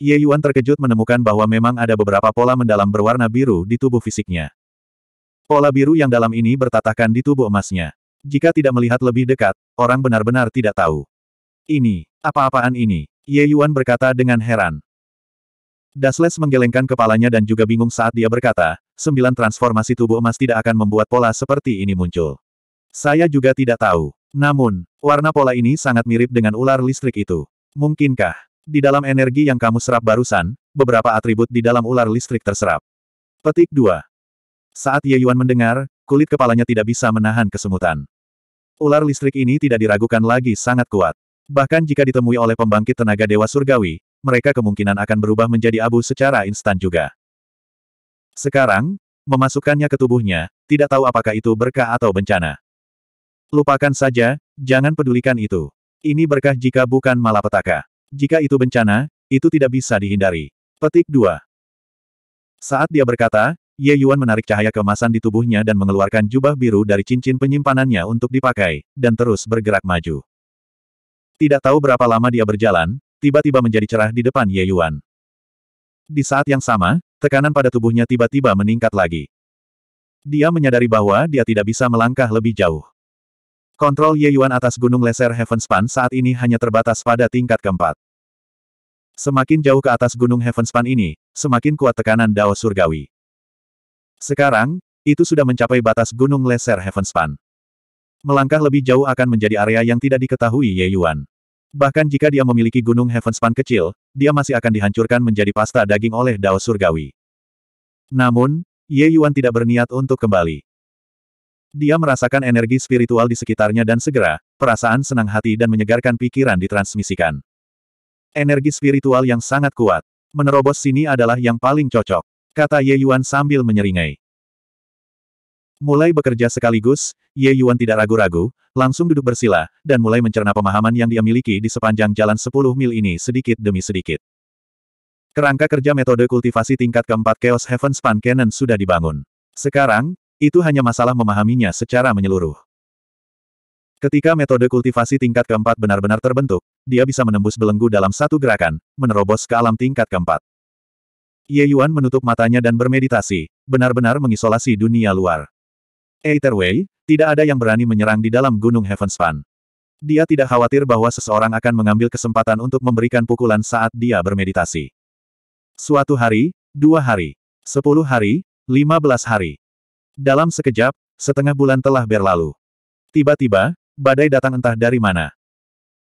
Ye Yuan terkejut menemukan bahwa memang ada beberapa pola mendalam berwarna biru di tubuh fisiknya. Pola biru yang dalam ini bertatakan di tubuh emasnya. Jika tidak melihat lebih dekat, orang benar-benar tidak tahu. Ini, apa-apaan ini? Ye Yuan berkata dengan heran. Dasles menggelengkan kepalanya dan juga bingung saat dia berkata, sembilan transformasi tubuh emas tidak akan membuat pola seperti ini muncul. Saya juga tidak tahu. Namun, warna pola ini sangat mirip dengan ular listrik itu. Mungkinkah, di dalam energi yang kamu serap barusan, beberapa atribut di dalam ular listrik terserap. Petik 2. Saat Ye Yuan mendengar, kulit kepalanya tidak bisa menahan kesemutan. Ular listrik ini tidak diragukan lagi sangat kuat. Bahkan jika ditemui oleh pembangkit tenaga dewa surgawi, mereka kemungkinan akan berubah menjadi abu secara instan juga. Sekarang, memasukkannya ke tubuhnya, tidak tahu apakah itu berkah atau bencana. Lupakan saja, jangan pedulikan itu. Ini berkah jika bukan malapetaka. Jika itu bencana, itu tidak bisa dihindari. Petik 2. Saat dia berkata, Ye Yuan menarik cahaya kemasan di tubuhnya dan mengeluarkan jubah biru dari cincin penyimpanannya untuk dipakai, dan terus bergerak maju. Tidak tahu berapa lama dia berjalan, tiba-tiba menjadi cerah di depan Ye Yuan. Di saat yang sama, tekanan pada tubuhnya tiba-tiba meningkat lagi. Dia menyadari bahwa dia tidak bisa melangkah lebih jauh. Kontrol Ye Yuan atas Gunung Leser Heavenspan saat ini hanya terbatas pada tingkat keempat. Semakin jauh ke atas Gunung Heavenspan ini, semakin kuat tekanan Dao Surgawi. Sekarang, itu sudah mencapai batas Gunung Leser Heavenspan. Melangkah lebih jauh akan menjadi area yang tidak diketahui Ye Yuan. Bahkan jika dia memiliki gunung Heavenspan kecil, dia masih akan dihancurkan menjadi pasta daging oleh Dao Surgawi. Namun, Ye Yuan tidak berniat untuk kembali. Dia merasakan energi spiritual di sekitarnya dan segera, perasaan senang hati dan menyegarkan pikiran ditransmisikan. Energi spiritual yang sangat kuat. Menerobos sini adalah yang paling cocok, kata Ye Yuan sambil menyeringai. Mulai bekerja sekaligus, Ye Yuan tidak ragu-ragu, langsung duduk bersila, dan mulai mencerna pemahaman yang dia miliki di sepanjang jalan 10 mil ini sedikit demi sedikit. Kerangka kerja metode kultivasi tingkat keempat Chaos Heaven Span Cannon sudah dibangun. Sekarang, itu hanya masalah memahaminya secara menyeluruh. Ketika metode kultivasi tingkat keempat benar-benar terbentuk, dia bisa menembus belenggu dalam satu gerakan, menerobos ke alam tingkat keempat. Ye Yuan menutup matanya dan bermeditasi, benar-benar mengisolasi dunia luar. Eitherway, tidak ada yang berani menyerang di dalam Gunung Heavenspan. Dia tidak khawatir bahwa seseorang akan mengambil kesempatan untuk memberikan pukulan saat dia bermeditasi. Suatu hari, dua hari, sepuluh hari, lima belas hari. Dalam sekejap, setengah bulan telah berlalu. Tiba-tiba, badai datang entah dari mana.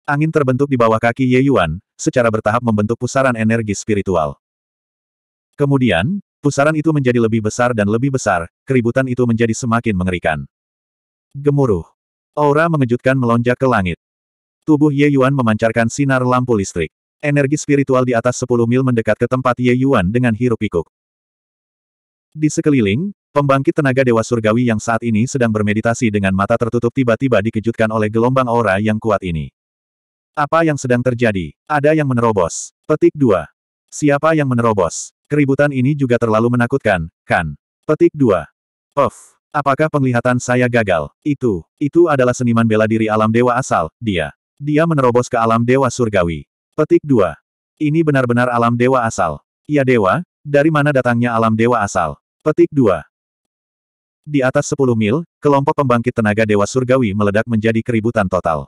Angin terbentuk di bawah kaki Ye Yuan, secara bertahap membentuk pusaran energi spiritual. Kemudian, Pusaran itu menjadi lebih besar dan lebih besar, keributan itu menjadi semakin mengerikan. Gemuruh. Aura mengejutkan melonjak ke langit. Tubuh Ye Yuan memancarkan sinar lampu listrik. Energi spiritual di atas 10 mil mendekat ke tempat Ye Yuan dengan hirup pikuk Di sekeliling, pembangkit tenaga Dewa Surgawi yang saat ini sedang bermeditasi dengan mata tertutup tiba-tiba dikejutkan oleh gelombang aura yang kuat ini. Apa yang sedang terjadi? Ada yang menerobos. Petik 2. Siapa yang menerobos? Keributan ini juga terlalu menakutkan, kan? Petik 2. Of, Apakah penglihatan saya gagal? Itu, itu adalah seniman bela diri alam dewa asal, dia. Dia menerobos ke alam dewa surgawi. Petik 2. Ini benar-benar alam dewa asal. Ya dewa, dari mana datangnya alam dewa asal? Petik 2. Di atas 10 mil, kelompok pembangkit tenaga dewa surgawi meledak menjadi keributan total.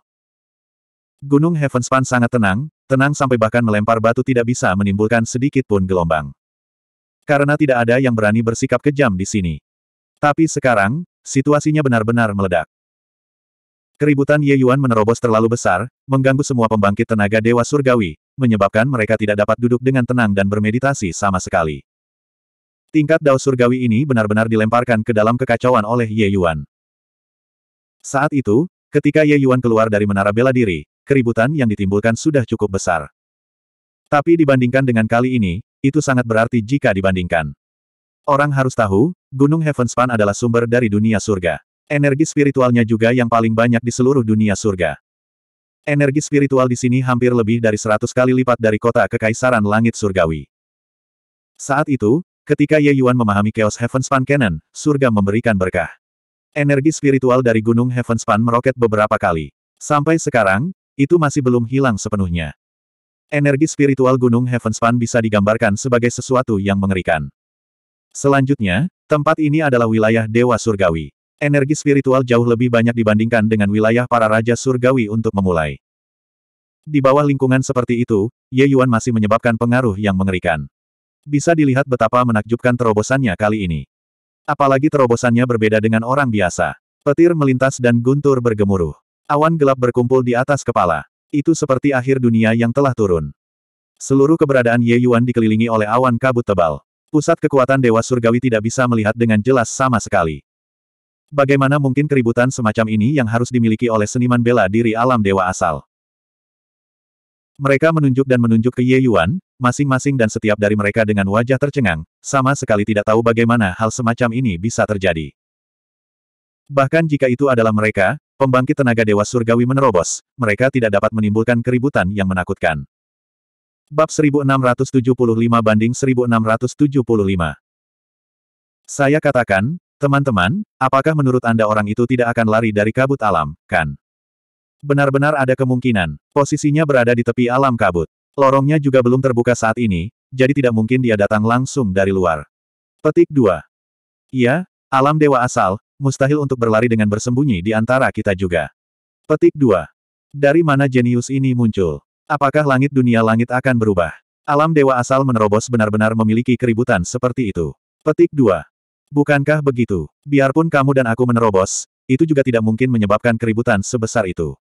Gunung Heavenspan sangat tenang, tenang sampai bahkan melempar batu tidak bisa menimbulkan sedikit pun gelombang. Karena tidak ada yang berani bersikap kejam di sini. Tapi sekarang, situasinya benar-benar meledak. Keributan Ye Yuan menerobos terlalu besar, mengganggu semua pembangkit tenaga Dewa Surgawi, menyebabkan mereka tidak dapat duduk dengan tenang dan bermeditasi sama sekali. Tingkat Dao Surgawi ini benar-benar dilemparkan ke dalam kekacauan oleh Ye Yuan. Saat itu, ketika Ye Yuan keluar dari menara bela diri, keributan yang ditimbulkan sudah cukup besar. Tapi dibandingkan dengan kali ini, itu sangat berarti jika dibandingkan. Orang harus tahu, Gunung Heavenspan adalah sumber dari dunia surga. Energi spiritualnya juga yang paling banyak di seluruh dunia surga. Energi spiritual di sini hampir lebih dari 100 kali lipat dari kota kekaisaran langit surgawi. Saat itu, ketika Ye Yuan memahami Chaos Heavenspan Canon, surga memberikan berkah. Energi spiritual dari Gunung Heavenspan meroket beberapa kali. Sampai sekarang, itu masih belum hilang sepenuhnya. Energi spiritual Gunung Heavenspan bisa digambarkan sebagai sesuatu yang mengerikan. Selanjutnya, tempat ini adalah wilayah Dewa Surgawi. Energi spiritual jauh lebih banyak dibandingkan dengan wilayah para Raja Surgawi untuk memulai. Di bawah lingkungan seperti itu, Ye Yuan masih menyebabkan pengaruh yang mengerikan. Bisa dilihat betapa menakjubkan terobosannya kali ini. Apalagi terobosannya berbeda dengan orang biasa. Petir melintas dan guntur bergemuruh. Awan gelap berkumpul di atas kepala. Itu seperti akhir dunia yang telah turun. Seluruh keberadaan Ye Yuan dikelilingi oleh awan kabut tebal. Pusat kekuatan Dewa Surgawi tidak bisa melihat dengan jelas sama sekali. Bagaimana mungkin keributan semacam ini yang harus dimiliki oleh seniman bela diri alam dewa asal? Mereka menunjuk dan menunjuk ke Ye Yuan, masing-masing dan setiap dari mereka dengan wajah tercengang, sama sekali tidak tahu bagaimana hal semacam ini bisa terjadi. Bahkan jika itu adalah mereka, Pembangkit tenaga Dewa Surgawi menerobos, mereka tidak dapat menimbulkan keributan yang menakutkan. Bab 1675 banding 1675 Saya katakan, teman-teman, apakah menurut Anda orang itu tidak akan lari dari kabut alam, kan? Benar-benar ada kemungkinan, posisinya berada di tepi alam kabut. Lorongnya juga belum terbuka saat ini, jadi tidak mungkin dia datang langsung dari luar. Petik 2. Iya, alam dewa asal, mustahil untuk berlari dengan bersembunyi di antara kita juga. Petik 2. Dari mana jenius ini muncul? Apakah langit dunia langit akan berubah? Alam dewa asal menerobos benar-benar memiliki keributan seperti itu. Petik 2. Bukankah begitu? Biarpun kamu dan aku menerobos, itu juga tidak mungkin menyebabkan keributan sebesar itu.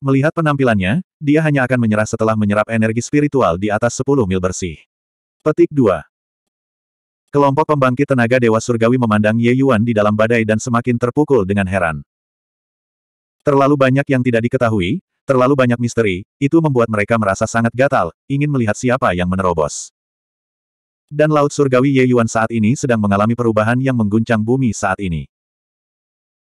Melihat penampilannya, dia hanya akan menyerah setelah menyerap energi spiritual di atas 10 mil bersih. Petik 2. Kelompok pembangkit tenaga Dewa Surgawi memandang Ye Yuan di dalam badai dan semakin terpukul dengan heran. Terlalu banyak yang tidak diketahui, terlalu banyak misteri, itu membuat mereka merasa sangat gatal, ingin melihat siapa yang menerobos. Dan Laut Surgawi Ye Yuan saat ini sedang mengalami perubahan yang mengguncang bumi saat ini.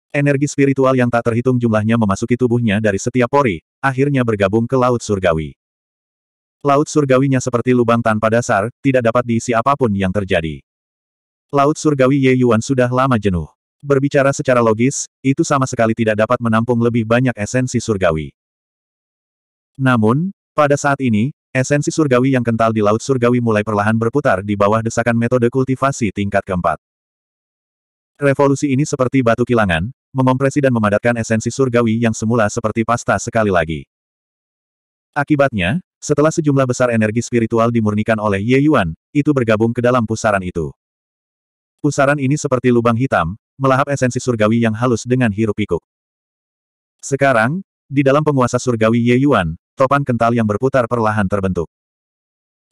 Energi spiritual yang tak terhitung jumlahnya memasuki tubuhnya dari setiap pori, akhirnya bergabung ke Laut Surgawi. Laut Surgawinya seperti lubang tanpa dasar, tidak dapat diisi apapun yang terjadi. Laut surgawi Ye Yuan sudah lama jenuh. Berbicara secara logis, itu sama sekali tidak dapat menampung lebih banyak esensi surgawi. Namun, pada saat ini, esensi surgawi yang kental di laut surgawi mulai perlahan berputar di bawah desakan metode kultivasi tingkat keempat. Revolusi ini seperti batu kilangan, mengompresi dan memadatkan esensi surgawi yang semula seperti pasta sekali lagi. Akibatnya, setelah sejumlah besar energi spiritual dimurnikan oleh Ye Yuan, itu bergabung ke dalam pusaran itu. Pusaran ini seperti lubang hitam, melahap esensi surgawi yang halus dengan hirup-pikuk. Sekarang, di dalam penguasa surgawi Ye Yuan, topan kental yang berputar perlahan terbentuk.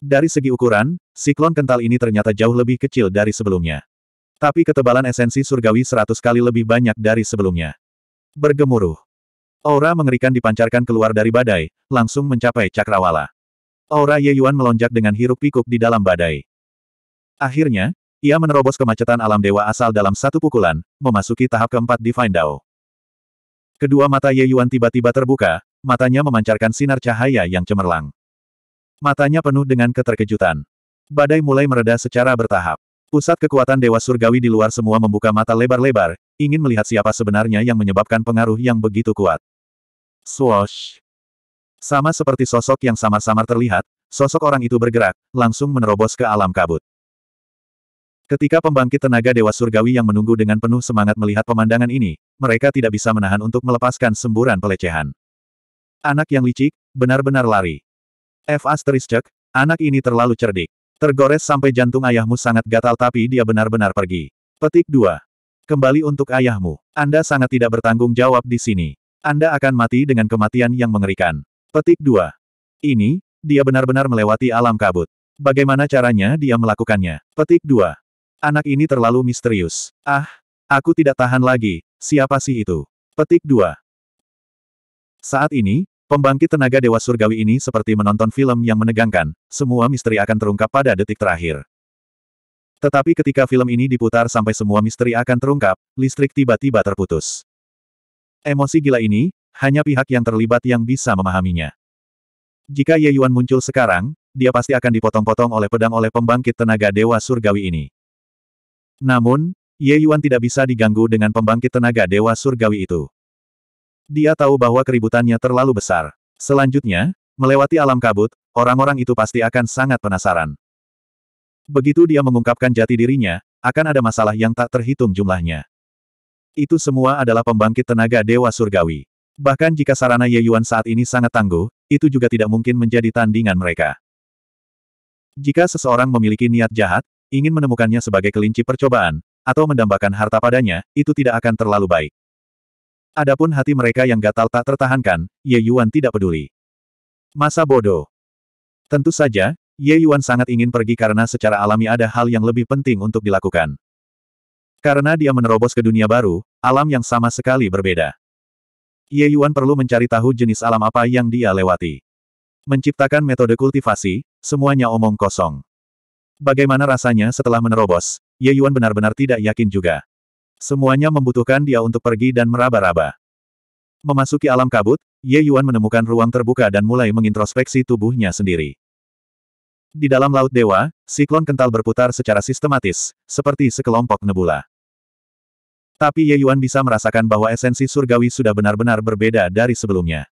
Dari segi ukuran, siklon kental ini ternyata jauh lebih kecil dari sebelumnya. Tapi ketebalan esensi surgawi seratus kali lebih banyak dari sebelumnya. Bergemuruh. Aura mengerikan dipancarkan keluar dari badai, langsung mencapai cakrawala. Aura Ye Yuan melonjak dengan hirup pikuk di dalam badai. Akhirnya, ia menerobos kemacetan alam dewa asal dalam satu pukulan, memasuki tahap keempat Divine Dao. Kedua mata Ye Yuan tiba-tiba terbuka, matanya memancarkan sinar cahaya yang cemerlang. Matanya penuh dengan keterkejutan. Badai mulai mereda secara bertahap. Pusat kekuatan Dewa Surgawi di luar semua membuka mata lebar-lebar, ingin melihat siapa sebenarnya yang menyebabkan pengaruh yang begitu kuat. Swoosh! Sama seperti sosok yang samar-samar terlihat, sosok orang itu bergerak, langsung menerobos ke alam kabut. Ketika pembangkit tenaga Dewa Surgawi yang menunggu dengan penuh semangat melihat pemandangan ini, mereka tidak bisa menahan untuk melepaskan semburan pelecehan. Anak yang licik, benar-benar lari. F. Asteriscek, anak ini terlalu cerdik. Tergores sampai jantung ayahmu sangat gatal tapi dia benar-benar pergi. Petik 2. Kembali untuk ayahmu. Anda sangat tidak bertanggung jawab di sini. Anda akan mati dengan kematian yang mengerikan. Petik 2. Ini, dia benar-benar melewati alam kabut. Bagaimana caranya dia melakukannya? Petik 2. Anak ini terlalu misterius. Ah, aku tidak tahan lagi, siapa sih itu? Petik 2. Saat ini, pembangkit tenaga Dewa Surgawi ini seperti menonton film yang menegangkan, semua misteri akan terungkap pada detik terakhir. Tetapi ketika film ini diputar sampai semua misteri akan terungkap, listrik tiba-tiba terputus. Emosi gila ini, hanya pihak yang terlibat yang bisa memahaminya. Jika Ye Yuan muncul sekarang, dia pasti akan dipotong-potong oleh pedang oleh pembangkit tenaga Dewa Surgawi ini. Namun, Ye Yuan tidak bisa diganggu dengan pembangkit tenaga dewa surgawi itu. Dia tahu bahwa keributannya terlalu besar. Selanjutnya, melewati alam kabut, orang-orang itu pasti akan sangat penasaran. Begitu dia mengungkapkan jati dirinya, akan ada masalah yang tak terhitung jumlahnya. Itu semua adalah pembangkit tenaga dewa surgawi. Bahkan jika sarana Ye Yuan saat ini sangat tangguh, itu juga tidak mungkin menjadi tandingan mereka. Jika seseorang memiliki niat jahat, ingin menemukannya sebagai kelinci percobaan, atau mendambakan harta padanya, itu tidak akan terlalu baik. Adapun hati mereka yang gatal tak tertahankan, Ye Yuan tidak peduli. Masa bodoh. Tentu saja, Ye Yuan sangat ingin pergi karena secara alami ada hal yang lebih penting untuk dilakukan. Karena dia menerobos ke dunia baru, alam yang sama sekali berbeda. Ye Yuan perlu mencari tahu jenis alam apa yang dia lewati. Menciptakan metode kultivasi, semuanya omong kosong. Bagaimana rasanya setelah menerobos? Ye Yuan benar-benar tidak yakin juga. Semuanya membutuhkan dia untuk pergi dan meraba-raba. Memasuki alam kabut, Ye Yuan menemukan ruang terbuka dan mulai mengintrospeksi tubuhnya sendiri. Di dalam Laut Dewa, siklon kental berputar secara sistematis, seperti sekelompok nebula. Tapi Ye Yuan bisa merasakan bahwa esensi surgawi sudah benar-benar berbeda dari sebelumnya.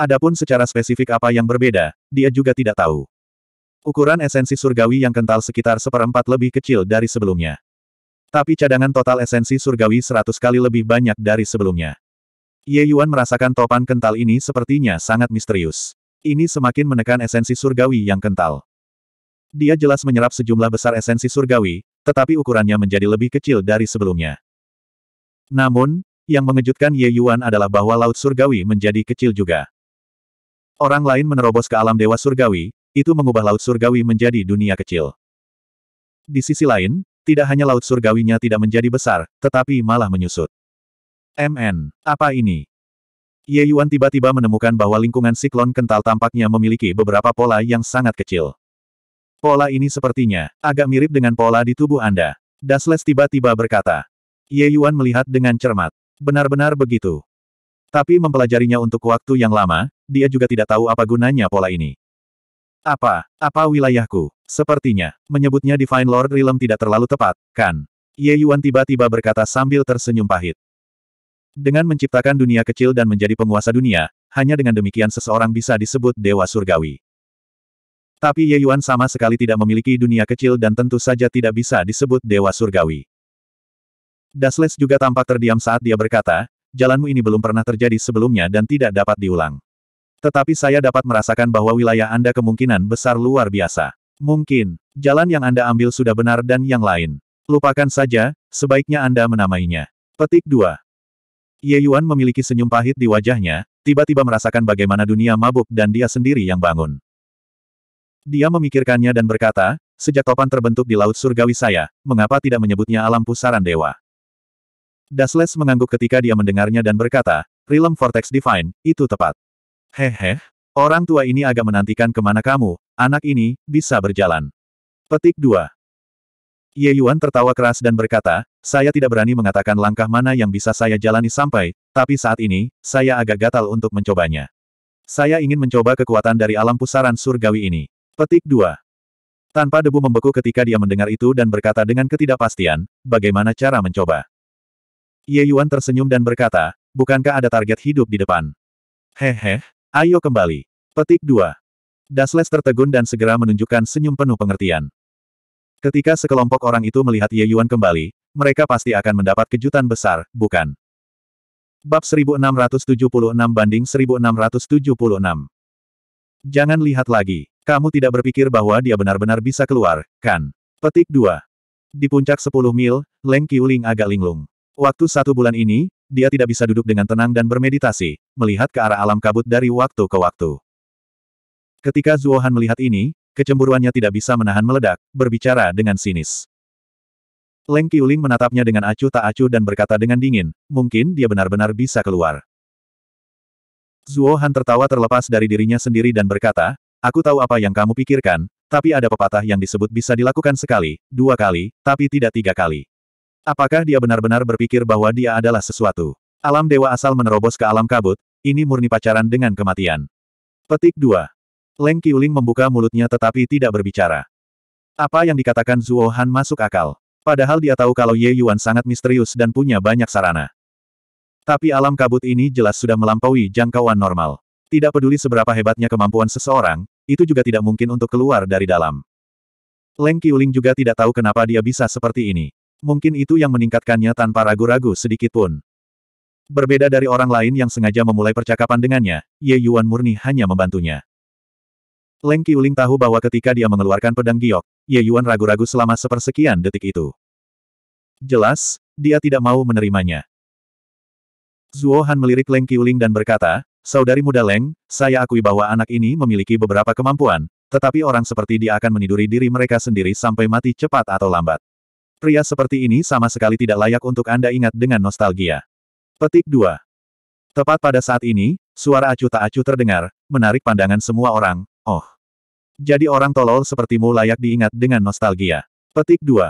Adapun secara spesifik apa yang berbeda, dia juga tidak tahu. Ukuran esensi surgawi yang kental sekitar seperempat lebih kecil dari sebelumnya. Tapi cadangan total esensi surgawi seratus kali lebih banyak dari sebelumnya. Ye Yuan merasakan topan kental ini sepertinya sangat misterius. Ini semakin menekan esensi surgawi yang kental. Dia jelas menyerap sejumlah besar esensi surgawi, tetapi ukurannya menjadi lebih kecil dari sebelumnya. Namun, yang mengejutkan Ye Yuan adalah bahwa laut surgawi menjadi kecil juga. Orang lain menerobos ke alam dewa surgawi, itu mengubah Laut Surgawi menjadi dunia kecil. Di sisi lain, tidak hanya Laut Surgawinya tidak menjadi besar, tetapi malah menyusut. MN, apa ini? Ye Yuan tiba-tiba menemukan bahwa lingkungan siklon kental tampaknya memiliki beberapa pola yang sangat kecil. Pola ini sepertinya agak mirip dengan pola di tubuh Anda. Dasles tiba-tiba berkata. Ye Yuan melihat dengan cermat. Benar-benar begitu. Tapi mempelajarinya untuk waktu yang lama, dia juga tidak tahu apa gunanya pola ini. Apa, apa wilayahku? Sepertinya, menyebutnya Divine Lord Realm tidak terlalu tepat, kan? Ye Yuan tiba-tiba berkata sambil tersenyum pahit. Dengan menciptakan dunia kecil dan menjadi penguasa dunia, hanya dengan demikian seseorang bisa disebut Dewa Surgawi. Tapi Ye Yuan sama sekali tidak memiliki dunia kecil dan tentu saja tidak bisa disebut Dewa Surgawi. Dasles juga tampak terdiam saat dia berkata, jalanmu ini belum pernah terjadi sebelumnya dan tidak dapat diulang. Tetapi saya dapat merasakan bahwa wilayah Anda kemungkinan besar luar biasa. Mungkin, jalan yang Anda ambil sudah benar dan yang lain. Lupakan saja, sebaiknya Anda menamainya. Petik 2. Ye Yuan memiliki senyum pahit di wajahnya, tiba-tiba merasakan bagaimana dunia mabuk dan dia sendiri yang bangun. Dia memikirkannya dan berkata, sejak topan terbentuk di Laut Surgawi saya, mengapa tidak menyebutnya alam pusaran dewa? Dasles mengangguk ketika dia mendengarnya dan berkata, Realm Vortex Divine, itu tepat. Hehe, orang tua ini agak menantikan kemana kamu, anak ini, bisa berjalan. Petik 2. Ye Yuan tertawa keras dan berkata, saya tidak berani mengatakan langkah mana yang bisa saya jalani sampai, tapi saat ini, saya agak gatal untuk mencobanya. Saya ingin mencoba kekuatan dari alam pusaran surgawi ini. Petik 2. Tanpa debu membeku ketika dia mendengar itu dan berkata dengan ketidakpastian, bagaimana cara mencoba. Ye Yuan tersenyum dan berkata, bukankah ada target hidup di depan? Hehe, Ayo kembali. Petik 2. Dasles tertegun dan segera menunjukkan senyum penuh pengertian. Ketika sekelompok orang itu melihat Ye Yuan kembali, mereka pasti akan mendapat kejutan besar, bukan? Bab 1676 banding 1676. Jangan lihat lagi. Kamu tidak berpikir bahwa dia benar-benar bisa keluar, kan? Petik 2. Di puncak 10 mil, Leng Qiuling agak linglung. Waktu satu bulan ini, dia tidak bisa duduk dengan tenang dan bermeditasi, melihat ke arah alam kabut dari waktu ke waktu. Ketika Zuohan melihat ini, kecemburuannya tidak bisa menahan meledak, berbicara dengan sinis. Leng Qiuling menatapnya dengan acuh tak acuh dan berkata dengan dingin, mungkin dia benar-benar bisa keluar. Zuo tertawa terlepas dari dirinya sendiri dan berkata, aku tahu apa yang kamu pikirkan, tapi ada pepatah yang disebut bisa dilakukan sekali, dua kali, tapi tidak tiga kali. Apakah dia benar-benar berpikir bahwa dia adalah sesuatu? Alam dewa asal menerobos ke alam kabut, ini murni pacaran dengan kematian. Petik 2. Leng Qiuling membuka mulutnya tetapi tidak berbicara. Apa yang dikatakan Zuo Han masuk akal. Padahal dia tahu kalau Ye Yuan sangat misterius dan punya banyak sarana. Tapi alam kabut ini jelas sudah melampaui jangkauan normal. Tidak peduli seberapa hebatnya kemampuan seseorang, itu juga tidak mungkin untuk keluar dari dalam. Leng Qiuling juga tidak tahu kenapa dia bisa seperti ini. Mungkin itu yang meningkatkannya tanpa ragu-ragu sedikit pun. Berbeda dari orang lain yang sengaja memulai percakapan dengannya, Ye Yuan murni hanya membantunya. Leng Qiuling tahu bahwa ketika dia mengeluarkan pedang giok, Ye Yuan ragu-ragu selama sepersekian detik itu. Jelas, dia tidak mau menerimanya. Zuo Han melirik Leng Qiuling dan berkata, Saudari muda Leng, saya akui bahwa anak ini memiliki beberapa kemampuan, tetapi orang seperti dia akan meniduri diri mereka sendiri sampai mati cepat atau lambat. Pria seperti ini sama sekali tidak layak untuk Anda ingat dengan nostalgia. Petik 2. Tepat pada saat ini, suara acuh tak acuh terdengar, menarik pandangan semua orang, oh. Jadi orang tolol sepertimu layak diingat dengan nostalgia. Petik 2.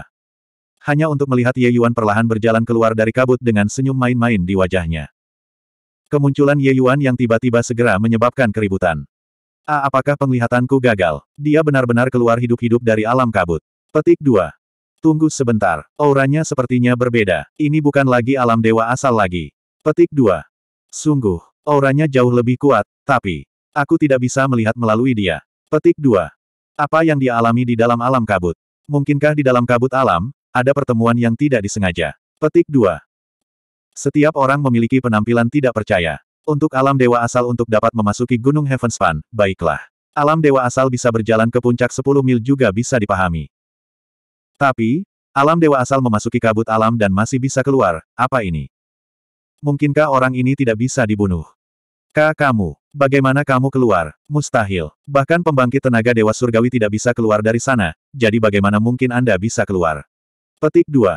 Hanya untuk melihat Ye Yuan perlahan berjalan keluar dari kabut dengan senyum main-main di wajahnya. Kemunculan Ye Yuan yang tiba-tiba segera menyebabkan keributan. A. Ah, apakah penglihatanku gagal? Dia benar-benar keluar hidup-hidup dari alam kabut. Petik 2. Tunggu sebentar, auranya sepertinya berbeda. Ini bukan lagi alam dewa asal lagi. Petik 2. Sungguh, auranya jauh lebih kuat, tapi aku tidak bisa melihat melalui dia. Petik 2. Apa yang dia alami di dalam alam kabut? Mungkinkah di dalam kabut alam, ada pertemuan yang tidak disengaja? Petik 2. Setiap orang memiliki penampilan tidak percaya. Untuk alam dewa asal untuk dapat memasuki Gunung Heavenspan, baiklah. Alam dewa asal bisa berjalan ke puncak 10 mil juga bisa dipahami. Tapi, alam dewa asal memasuki kabut alam dan masih bisa keluar, apa ini? Mungkinkah orang ini tidak bisa dibunuh? Ka kamu, bagaimana kamu keluar? Mustahil. Bahkan pembangkit tenaga dewa surgawi tidak bisa keluar dari sana, jadi bagaimana mungkin Anda bisa keluar? Petik 2.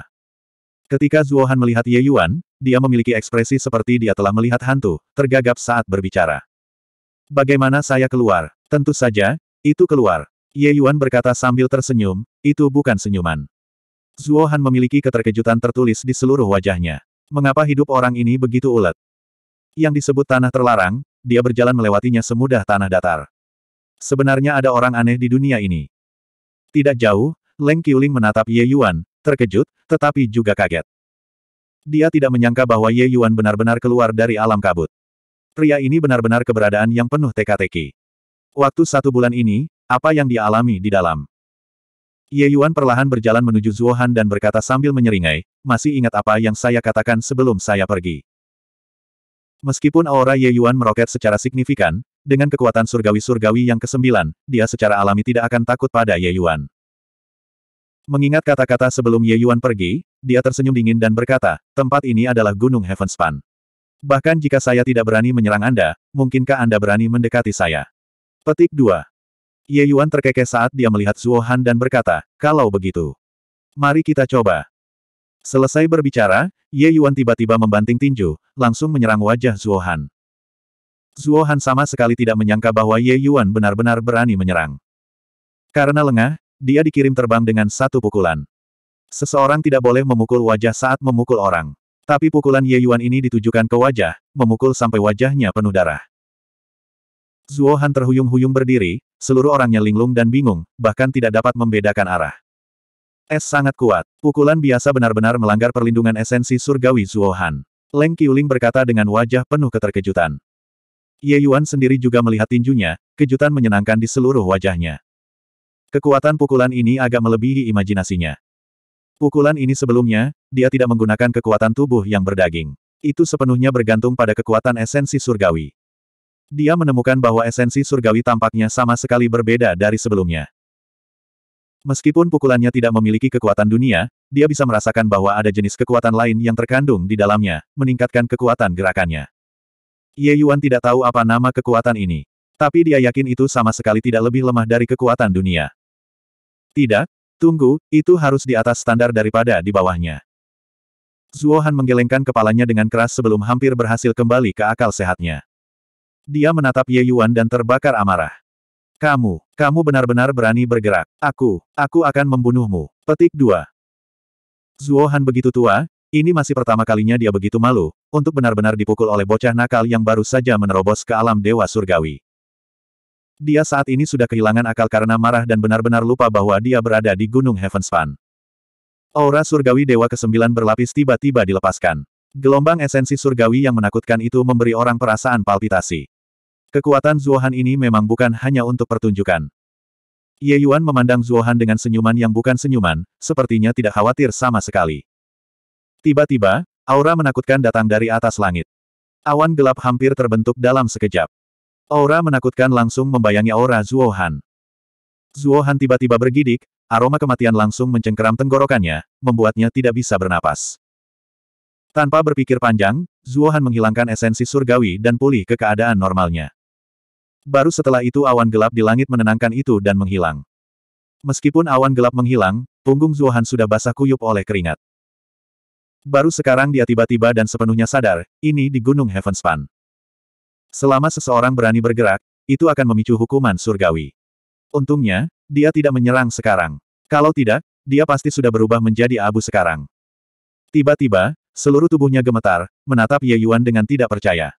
Ketika Zuohan melihat Ye Yuan, dia memiliki ekspresi seperti dia telah melihat hantu, tergagap saat berbicara. Bagaimana saya keluar? Tentu saja, itu keluar. Ye Yuan berkata sambil tersenyum, itu bukan senyuman. Zuo Han memiliki keterkejutan tertulis di seluruh wajahnya. Mengapa hidup orang ini begitu ulet? Yang disebut tanah terlarang, dia berjalan melewatinya semudah tanah datar. Sebenarnya ada orang aneh di dunia ini. Tidak jauh, Leng Qiuling menatap Ye Yuan, terkejut, tetapi juga kaget. Dia tidak menyangka bahwa Ye Yuan benar-benar keluar dari alam kabut. Pria ini benar-benar keberadaan yang penuh teka-teki. Waktu satu bulan ini, apa yang dia alami di dalam? Ye Yuan perlahan berjalan menuju Zuohan dan berkata sambil menyeringai, masih ingat apa yang saya katakan sebelum saya pergi. Meskipun aura Ye Yuan meroket secara signifikan, dengan kekuatan surgawi-surgawi yang kesembilan, dia secara alami tidak akan takut pada Ye Yuan. Mengingat kata-kata sebelum Ye Yuan pergi, dia tersenyum dingin dan berkata, tempat ini adalah Gunung Heavenspan. Bahkan jika saya tidak berani menyerang Anda, mungkinkah Anda berani mendekati saya? Petik 2. Ye Yuan terkekeh saat dia melihat Zuo Han dan berkata, kalau begitu. Mari kita coba. Selesai berbicara, Ye Yuan tiba-tiba membanting tinju, langsung menyerang wajah Zuo Han. Zuo Han sama sekali tidak menyangka bahwa Ye Yuan benar-benar berani menyerang. Karena lengah, dia dikirim terbang dengan satu pukulan. Seseorang tidak boleh memukul wajah saat memukul orang. Tapi pukulan Ye Yuan ini ditujukan ke wajah, memukul sampai wajahnya penuh darah. Zuohan terhuyung-huyung berdiri, seluruh orangnya linglung dan bingung, bahkan tidak dapat membedakan arah. Es sangat kuat. Pukulan biasa benar-benar melanggar perlindungan esensi surgawi Zuohan. Leng Qiuling berkata dengan wajah penuh keterkejutan. Ye Yuan sendiri juga melihat tinjunya, kejutan menyenangkan di seluruh wajahnya. Kekuatan pukulan ini agak melebihi imajinasinya. Pukulan ini sebelumnya, dia tidak menggunakan kekuatan tubuh yang berdaging. Itu sepenuhnya bergantung pada kekuatan esensi surgawi. Dia menemukan bahwa esensi surgawi tampaknya sama sekali berbeda dari sebelumnya. Meskipun pukulannya tidak memiliki kekuatan dunia, dia bisa merasakan bahwa ada jenis kekuatan lain yang terkandung di dalamnya, meningkatkan kekuatan gerakannya. Ye Yuan tidak tahu apa nama kekuatan ini. Tapi dia yakin itu sama sekali tidak lebih lemah dari kekuatan dunia. Tidak, tunggu, itu harus di atas standar daripada di bawahnya. Zuohan menggelengkan kepalanya dengan keras sebelum hampir berhasil kembali ke akal sehatnya. Dia menatap Ye Yuan dan terbakar amarah. Kamu, kamu benar-benar berani bergerak. Aku, aku akan membunuhmu. Petik 2. Zuo Han begitu tua, ini masih pertama kalinya dia begitu malu, untuk benar-benar dipukul oleh bocah nakal yang baru saja menerobos ke alam dewa surgawi. Dia saat ini sudah kehilangan akal karena marah dan benar-benar lupa bahwa dia berada di Gunung Heavenspan. Aura surgawi Dewa ke-9 berlapis tiba-tiba dilepaskan. Gelombang esensi surgawi yang menakutkan itu memberi orang perasaan palpitasi. Kekuatan Zuohan ini memang bukan hanya untuk pertunjukan. Ye Yuan memandang Zuohan dengan senyuman yang bukan senyuman, sepertinya tidak khawatir sama sekali. Tiba-tiba, aura menakutkan datang dari atas langit. Awan gelap hampir terbentuk dalam sekejap. Aura menakutkan langsung membayangi aura Zuohan. Zuohan tiba-tiba bergidik, aroma kematian langsung mencengkeram tenggorokannya, membuatnya tidak bisa bernapas. Tanpa berpikir panjang, Zuohan menghilangkan esensi surgawi dan pulih ke keadaan normalnya. Baru setelah itu awan gelap di langit menenangkan itu dan menghilang. Meskipun awan gelap menghilang, punggung Zuohan sudah basah kuyup oleh keringat. Baru sekarang dia tiba-tiba dan sepenuhnya sadar, ini di Gunung Heavenspan. Selama seseorang berani bergerak, itu akan memicu hukuman surgawi. Untungnya, dia tidak menyerang sekarang. Kalau tidak, dia pasti sudah berubah menjadi abu sekarang. Tiba-tiba, seluruh tubuhnya gemetar, menatap Ye Yuan dengan tidak percaya.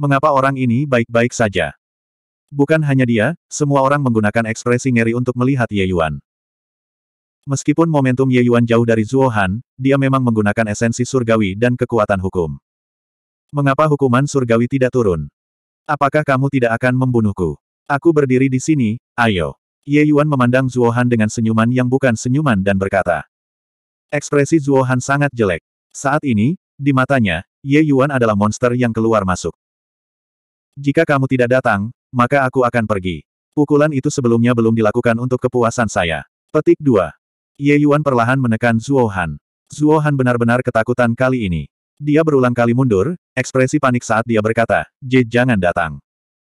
Mengapa orang ini baik-baik saja? Bukan hanya dia, semua orang menggunakan ekspresi ngeri untuk melihat Ye Yuan. Meskipun momentum Ye Yuan jauh dari Zuohan, dia memang menggunakan esensi surgawi dan kekuatan hukum. Mengapa hukuman surgawi tidak turun? Apakah kamu tidak akan membunuhku? Aku berdiri di sini, ayo. Ye Yuan memandang Zuohan dengan senyuman yang bukan senyuman dan berkata. Ekspresi Zuohan sangat jelek. Saat ini, di matanya, Ye Yuan adalah monster yang keluar masuk. Jika kamu tidak datang, maka aku akan pergi. Pukulan itu sebelumnya belum dilakukan untuk kepuasan saya. Petik 2. Ye Yuan perlahan menekan Zuo Han. Zuo Han benar-benar ketakutan kali ini. Dia berulang kali mundur, ekspresi panik saat dia berkata, Je jangan datang.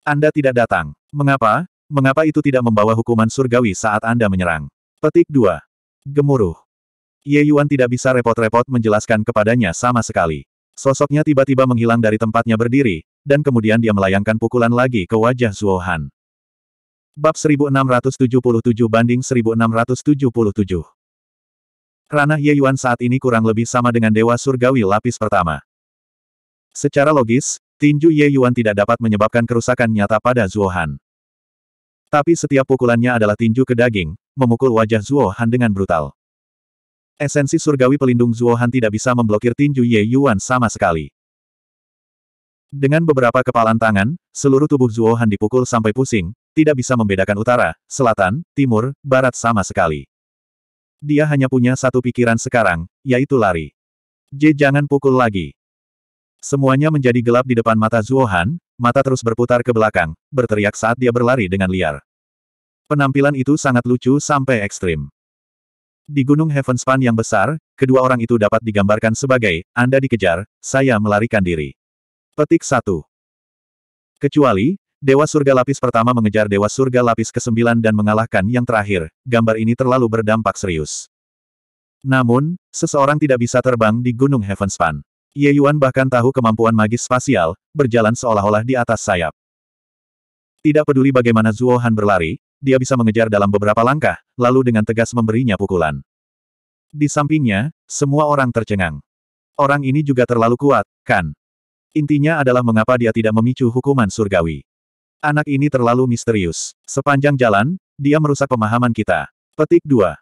Anda tidak datang. Mengapa? Mengapa itu tidak membawa hukuman surgawi saat Anda menyerang? Petik 2. Gemuruh. Ye Yuan tidak bisa repot-repot menjelaskan kepadanya sama sekali. Sosoknya tiba-tiba menghilang dari tempatnya berdiri, dan kemudian dia melayangkan pukulan lagi ke wajah Zuo Bab 1677 banding 1677 Ranah Ye Yuan saat ini kurang lebih sama dengan Dewa Surgawi Lapis Pertama. Secara logis, tinju Ye Yuan tidak dapat menyebabkan kerusakan nyata pada Zuo Tapi setiap pukulannya adalah tinju ke daging, memukul wajah Zuo dengan brutal. Esensi surgawi pelindung Zuo tidak bisa memblokir tinju Ye Yuan sama sekali. Dengan beberapa kepalan tangan, seluruh tubuh Zuo Han dipukul sampai pusing, tidak bisa membedakan utara, selatan, timur, barat sama sekali. Dia hanya punya satu pikiran sekarang, yaitu lari. J jangan pukul lagi. Semuanya menjadi gelap di depan mata Zuo Han, mata terus berputar ke belakang, berteriak saat dia berlari dengan liar. Penampilan itu sangat lucu sampai ekstrim. Di Gunung Heavenspan yang besar, kedua orang itu dapat digambarkan sebagai, Anda dikejar, saya melarikan diri. Petik 1. Kecuali, Dewa Surga Lapis pertama mengejar Dewa Surga Lapis ke-9 dan mengalahkan yang terakhir, gambar ini terlalu berdampak serius. Namun, seseorang tidak bisa terbang di Gunung Heavenspan. Ye Yuan bahkan tahu kemampuan magis spasial, berjalan seolah-olah di atas sayap. Tidak peduli bagaimana Zuo Han berlari, dia bisa mengejar dalam beberapa langkah, lalu dengan tegas memberinya pukulan. Di sampingnya, semua orang tercengang. Orang ini juga terlalu kuat, kan? Intinya adalah mengapa dia tidak memicu hukuman surgawi. Anak ini terlalu misterius. Sepanjang jalan, dia merusak pemahaman kita. Petik 2.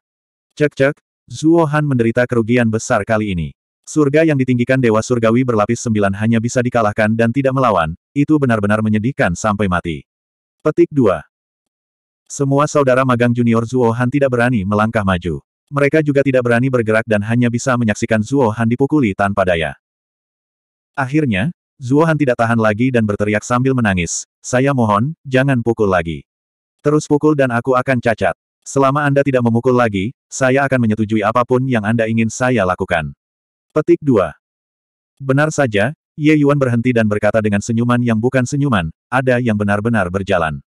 Cek-cek, Zuo Han menderita kerugian besar kali ini. Surga yang ditinggikan Dewa Surgawi berlapis sembilan hanya bisa dikalahkan dan tidak melawan, itu benar-benar menyedihkan sampai mati. Petik 2. Semua saudara magang junior Zuo Han tidak berani melangkah maju. Mereka juga tidak berani bergerak dan hanya bisa menyaksikan Zuo Han dipukuli tanpa daya. Akhirnya, Zuohan tidak tahan lagi dan berteriak sambil menangis, saya mohon, jangan pukul lagi. Terus pukul dan aku akan cacat. Selama Anda tidak memukul lagi, saya akan menyetujui apapun yang Anda ingin saya lakukan. Petik 2. Benar saja, Ye Yuan berhenti dan berkata dengan senyuman yang bukan senyuman, ada yang benar-benar berjalan.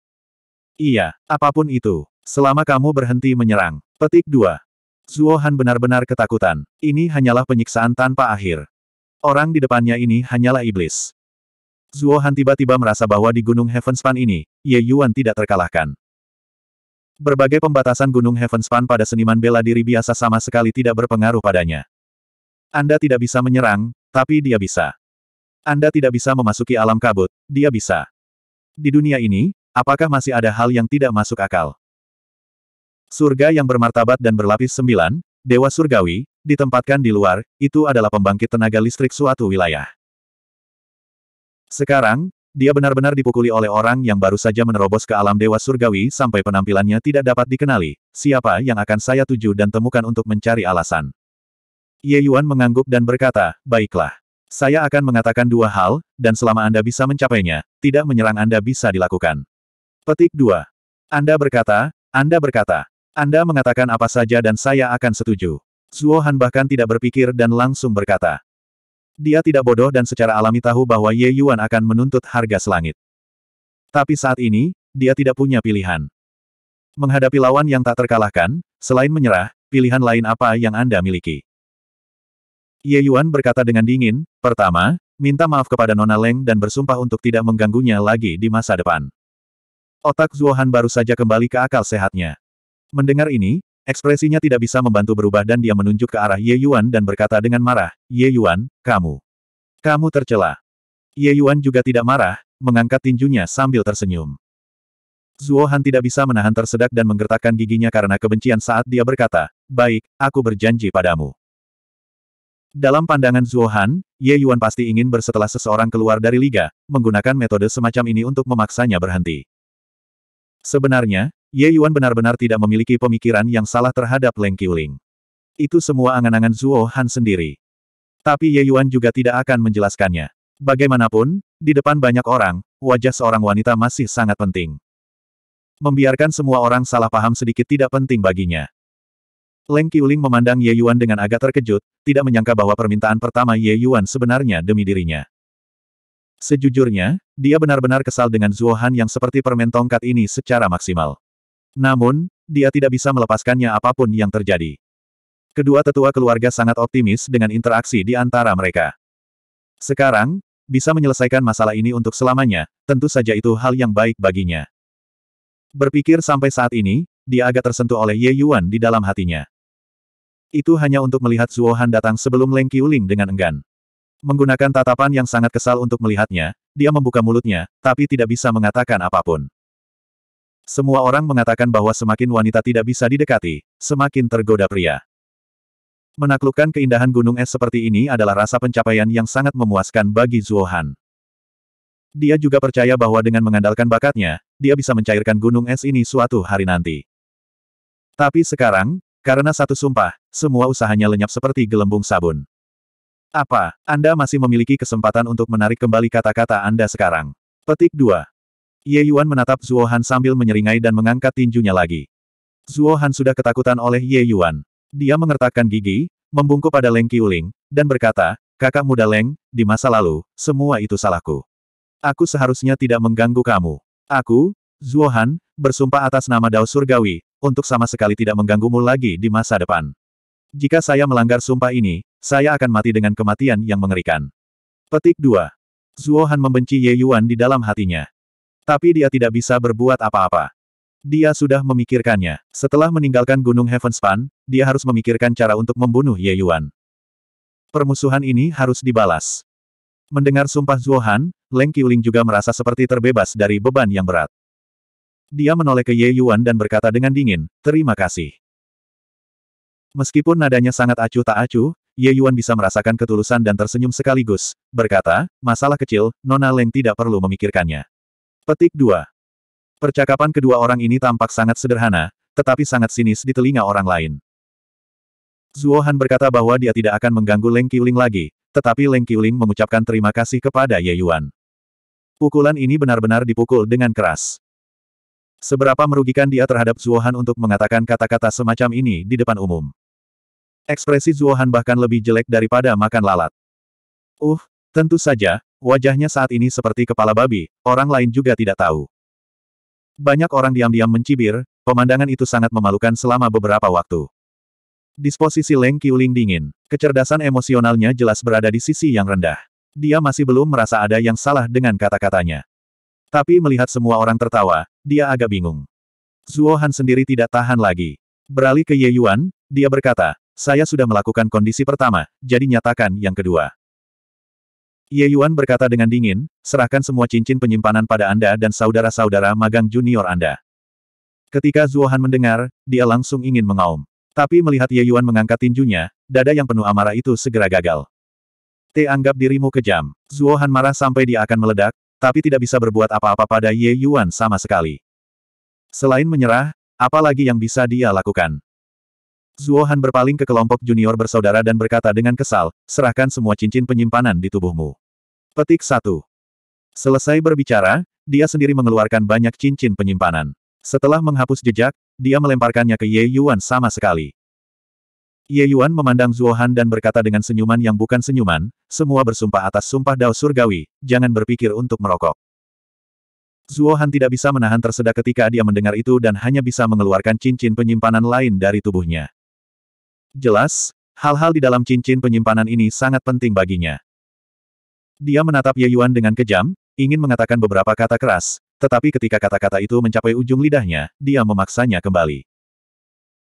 Iya, apapun itu. Selama kamu berhenti menyerang. Petik 2. Zuohan benar-benar ketakutan. Ini hanyalah penyiksaan tanpa akhir. Orang di depannya ini hanyalah iblis. Zuo Han tiba-tiba merasa bahwa di Gunung Heavenspan ini, Ye Yuan tidak terkalahkan. Berbagai pembatasan Gunung Heavenspan pada seniman bela diri biasa sama sekali tidak berpengaruh padanya. Anda tidak bisa menyerang, tapi dia bisa. Anda tidak bisa memasuki alam kabut, dia bisa. Di dunia ini, apakah masih ada hal yang tidak masuk akal? Surga yang bermartabat dan berlapis sembilan, Dewa Surgawi, ditempatkan di luar, itu adalah pembangkit tenaga listrik suatu wilayah. Sekarang, dia benar-benar dipukuli oleh orang yang baru saja menerobos ke alam Dewa Surgawi sampai penampilannya tidak dapat dikenali. Siapa yang akan saya tuju dan temukan untuk mencari alasan? Ye Yuan mengangguk dan berkata, baiklah. Saya akan mengatakan dua hal, dan selama Anda bisa mencapainya, tidak menyerang Anda bisa dilakukan. Petik 2. Anda berkata, Anda berkata, anda mengatakan apa saja dan saya akan setuju. Zuo Han bahkan tidak berpikir dan langsung berkata. Dia tidak bodoh dan secara alami tahu bahwa Ye Yuan akan menuntut harga selangit. Tapi saat ini, dia tidak punya pilihan. Menghadapi lawan yang tak terkalahkan, selain menyerah, pilihan lain apa yang Anda miliki? Ye Yuan berkata dengan dingin, pertama, minta maaf kepada Nona Leng dan bersumpah untuk tidak mengganggunya lagi di masa depan. Otak Zuohan baru saja kembali ke akal sehatnya. Mendengar ini, ekspresinya tidak bisa membantu berubah dan dia menunjuk ke arah Ye Yuan dan berkata dengan marah, Ye Yuan, kamu. Kamu tercela. Ye Yuan juga tidak marah, mengangkat tinjunya sambil tersenyum. Zuo Han tidak bisa menahan tersedak dan menggertakkan giginya karena kebencian saat dia berkata, Baik, aku berjanji padamu. Dalam pandangan Zuo Han, Ye Yuan pasti ingin bersetelah seseorang keluar dari liga, menggunakan metode semacam ini untuk memaksanya berhenti. Sebenarnya, Ye Yuan benar-benar tidak memiliki pemikiran yang salah terhadap Leng Qiuling. Itu semua angan-angan Zuo Han sendiri. Tapi Ye Yuan juga tidak akan menjelaskannya. Bagaimanapun, di depan banyak orang, wajah seorang wanita masih sangat penting. Membiarkan semua orang salah paham sedikit tidak penting baginya. Leng Qiuling memandang Ye Yuan dengan agak terkejut, tidak menyangka bahwa permintaan pertama Ye Yuan sebenarnya demi dirinya. Sejujurnya, dia benar-benar kesal dengan Zuo Han yang seperti permen tongkat ini secara maksimal. Namun, dia tidak bisa melepaskannya apapun yang terjadi. Kedua tetua keluarga sangat optimis dengan interaksi di antara mereka. Sekarang, bisa menyelesaikan masalah ini untuk selamanya, tentu saja itu hal yang baik baginya. Berpikir sampai saat ini, dia agak tersentuh oleh Ye Yuan di dalam hatinya. Itu hanya untuk melihat Zuo datang sebelum Leng Qiuling dengan enggan. Menggunakan tatapan yang sangat kesal untuk melihatnya, dia membuka mulutnya, tapi tidak bisa mengatakan apapun. Semua orang mengatakan bahwa semakin wanita tidak bisa didekati, semakin tergoda pria. Menaklukkan keindahan gunung es seperti ini adalah rasa pencapaian yang sangat memuaskan bagi Zuohan. Dia juga percaya bahwa dengan mengandalkan bakatnya, dia bisa mencairkan gunung es ini suatu hari nanti. Tapi sekarang, karena satu sumpah, semua usahanya lenyap seperti gelembung sabun. Apa, Anda masih memiliki kesempatan untuk menarik kembali kata-kata Anda sekarang? Petik 2. Ye Yuan menatap Zuo Han sambil menyeringai dan mengangkat tinjunya lagi. Zuo Han sudah ketakutan oleh Ye Yuan. Dia mengertakkan gigi, membungkuk pada Leng Qiuling, dan berkata, kakak muda Leng, di masa lalu, semua itu salahku. Aku seharusnya tidak mengganggu kamu. Aku, Zuo Han, bersumpah atas nama Dao Surgawi, untuk sama sekali tidak mengganggumu lagi di masa depan. Jika saya melanggar sumpah ini, saya akan mati dengan kematian yang mengerikan. Petik 2. Zuo Han membenci Ye Yuan di dalam hatinya. Tapi dia tidak bisa berbuat apa-apa. Dia sudah memikirkannya. Setelah meninggalkan Gunung Heavenspan, dia harus memikirkan cara untuk membunuh Ye Yuan. Permusuhan ini harus dibalas. Mendengar sumpah Zuohan, Leng Qiuling juga merasa seperti terbebas dari beban yang berat. Dia menoleh ke Ye Yuan dan berkata dengan dingin, terima kasih. Meskipun nadanya sangat acuh tak acuh, Ye Yuan bisa merasakan ketulusan dan tersenyum sekaligus, berkata, masalah kecil, Nona Leng tidak perlu memikirkannya. Petik 2. Percakapan kedua orang ini tampak sangat sederhana, tetapi sangat sinis di telinga orang lain. Zuo Han berkata bahwa dia tidak akan mengganggu Leng Qiuling lagi, tetapi Leng Qiuling mengucapkan terima kasih kepada Ye Yuan. Pukulan ini benar-benar dipukul dengan keras. Seberapa merugikan dia terhadap Zuo Han untuk mengatakan kata-kata semacam ini di depan umum. Ekspresi Zuo Han bahkan lebih jelek daripada makan lalat. Uh, tentu saja, Wajahnya saat ini seperti kepala babi, orang lain juga tidak tahu. Banyak orang diam-diam mencibir, pemandangan itu sangat memalukan selama beberapa waktu. Disposisi Leng Qiuling dingin, kecerdasan emosionalnya jelas berada di sisi yang rendah. Dia masih belum merasa ada yang salah dengan kata-katanya. Tapi melihat semua orang tertawa, dia agak bingung. Zuo Han sendiri tidak tahan lagi. Beralih ke Ye Yuan, dia berkata, saya sudah melakukan kondisi pertama, jadi nyatakan yang kedua. Ye Yuan berkata dengan dingin, serahkan semua cincin penyimpanan pada Anda dan saudara-saudara magang junior Anda. Ketika Zuohan mendengar, dia langsung ingin mengaum. Tapi melihat Ye Yuan mengangkat tinjunya, dada yang penuh amarah itu segera gagal. Te anggap dirimu kejam. Zuohan marah sampai dia akan meledak, tapi tidak bisa berbuat apa-apa pada Ye Yuan sama sekali. Selain menyerah, apa lagi yang bisa dia lakukan? Zuo berpaling ke kelompok junior bersaudara dan berkata dengan kesal, serahkan semua cincin penyimpanan di tubuhmu. Petik 1. Selesai berbicara, dia sendiri mengeluarkan banyak cincin penyimpanan. Setelah menghapus jejak, dia melemparkannya ke Ye Yuan sama sekali. Ye Yuan memandang Zuohan dan berkata dengan senyuman yang bukan senyuman, semua bersumpah atas sumpah Dao Surgawi, jangan berpikir untuk merokok. Zuohan tidak bisa menahan tersedak ketika dia mendengar itu dan hanya bisa mengeluarkan cincin penyimpanan lain dari tubuhnya. Jelas, hal-hal di dalam cincin penyimpanan ini sangat penting baginya. Dia menatap Ye Yuan dengan kejam, ingin mengatakan beberapa kata keras, tetapi ketika kata-kata itu mencapai ujung lidahnya, dia memaksanya kembali.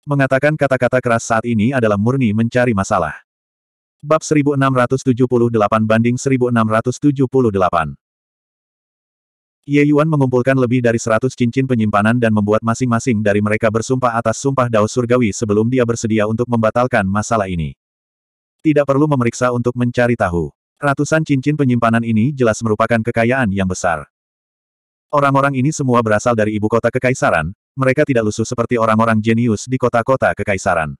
Mengatakan kata-kata keras saat ini adalah murni mencari masalah. Bab 1678 banding 1678 Ye Yuan mengumpulkan lebih dari 100 cincin penyimpanan dan membuat masing-masing dari mereka bersumpah atas sumpah Dao Surgawi sebelum dia bersedia untuk membatalkan masalah ini. Tidak perlu memeriksa untuk mencari tahu. Ratusan cincin penyimpanan ini jelas merupakan kekayaan yang besar. Orang-orang ini semua berasal dari ibu kota kekaisaran, mereka tidak lusuh seperti orang-orang jenius di kota-kota kekaisaran.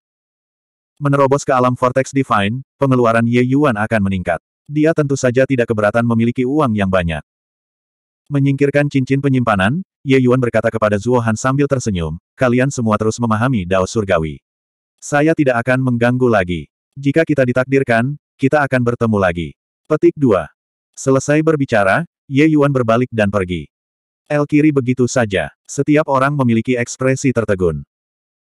Menerobos ke alam Vortex Divine, pengeluaran Ye Yuan akan meningkat. Dia tentu saja tidak keberatan memiliki uang yang banyak. Menyingkirkan cincin penyimpanan, Ye Yuan berkata kepada Zuo Han sambil tersenyum, kalian semua terus memahami Dao Surgawi. Saya tidak akan mengganggu lagi. Jika kita ditakdirkan, kita akan bertemu lagi. Petik 2. Selesai berbicara, Ye Yuan berbalik dan pergi. El kiri begitu saja. Setiap orang memiliki ekspresi tertegun.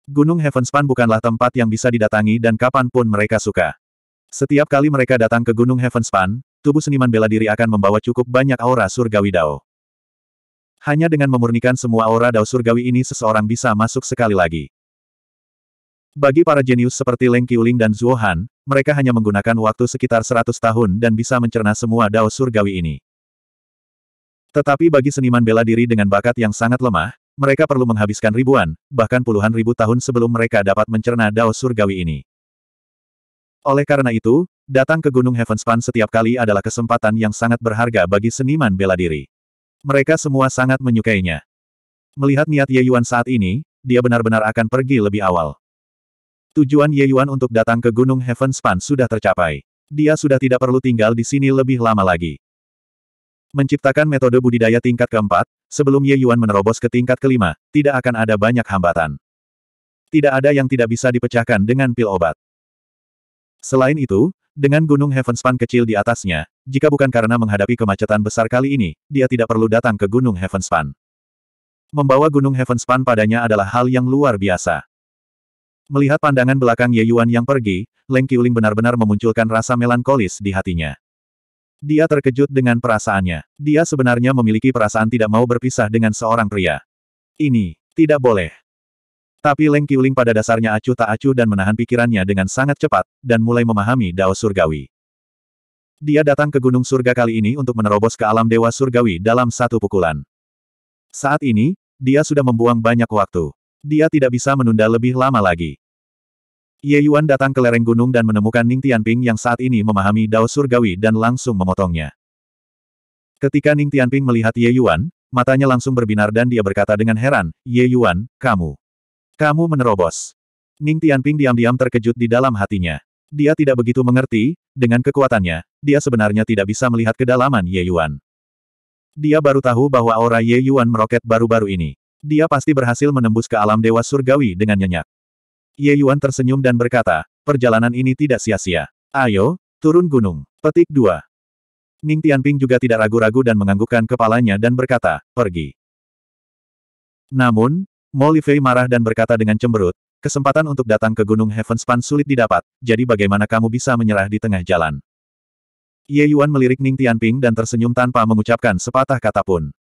Gunung Heavenspan bukanlah tempat yang bisa didatangi dan kapanpun mereka suka. Setiap kali mereka datang ke Gunung Heavenspan, tubuh seniman bela diri akan membawa cukup banyak aura surgawi Dao. Hanya dengan memurnikan semua aura Dao surgawi ini seseorang bisa masuk sekali lagi. Bagi para jenius seperti Leng Qiuling dan Zhuo Han, mereka hanya menggunakan waktu sekitar 100 tahun dan bisa mencerna semua dao surgawi ini. Tetapi bagi seniman bela diri dengan bakat yang sangat lemah, mereka perlu menghabiskan ribuan, bahkan puluhan ribu tahun sebelum mereka dapat mencerna dao surgawi ini. Oleh karena itu, datang ke Gunung Heavenspan setiap kali adalah kesempatan yang sangat berharga bagi seniman bela diri. Mereka semua sangat menyukainya. Melihat niat Ye Yuan saat ini, dia benar-benar akan pergi lebih awal. Tujuan Ye Yuan untuk datang ke Gunung Heaven Span sudah tercapai. Dia sudah tidak perlu tinggal di sini lebih lama lagi. Menciptakan metode budidaya tingkat keempat, sebelum Ye Yuan menerobos ke tingkat kelima, tidak akan ada banyak hambatan. Tidak ada yang tidak bisa dipecahkan dengan pil obat. Selain itu, dengan gunung Heavenspan kecil di atasnya, jika bukan karena menghadapi kemacetan besar kali ini, dia tidak perlu datang ke gunung Heavenspan. Membawa gunung Heavenspan padanya adalah hal yang luar biasa. Melihat pandangan belakang Ye Yuan yang pergi, Leng Qiuling benar-benar memunculkan rasa melankolis di hatinya. Dia terkejut dengan perasaannya. Dia sebenarnya memiliki perasaan tidak mau berpisah dengan seorang pria. Ini, tidak boleh. Tapi Leng Qiuling pada dasarnya acuh tak acuh dan menahan pikirannya dengan sangat cepat, dan mulai memahami Dao Surgawi. Dia datang ke Gunung Surga kali ini untuk menerobos ke alam Dewa Surgawi dalam satu pukulan. Saat ini, dia sudah membuang banyak waktu. Dia tidak bisa menunda lebih lama lagi. Ye Yuan datang ke lereng gunung dan menemukan Ning Tianping yang saat ini memahami Dao Surgawi dan langsung memotongnya. Ketika Ning Tianping melihat Ye Yuan, matanya langsung berbinar dan dia berkata dengan heran, Ye Yuan, kamu. Kamu menerobos. Ning Tianping diam-diam terkejut di dalam hatinya. Dia tidak begitu mengerti, dengan kekuatannya, dia sebenarnya tidak bisa melihat kedalaman Ye Yuan. Dia baru tahu bahwa aura Ye Yuan meroket baru-baru ini. Dia pasti berhasil menembus ke alam dewa surgawi dengan nyenyak. Ye Yuan tersenyum dan berkata, perjalanan ini tidak sia-sia. Ayo, turun gunung. Petik 2. Ning Tianping juga tidak ragu-ragu dan menganggukkan kepalanya dan berkata, pergi. Namun, Mo Fei marah dan berkata dengan cemberut, kesempatan untuk datang ke Gunung Heavenspan sulit didapat, jadi bagaimana kamu bisa menyerah di tengah jalan? Ye Yuan melirik Ning Tianping dan tersenyum tanpa mengucapkan sepatah kata pun.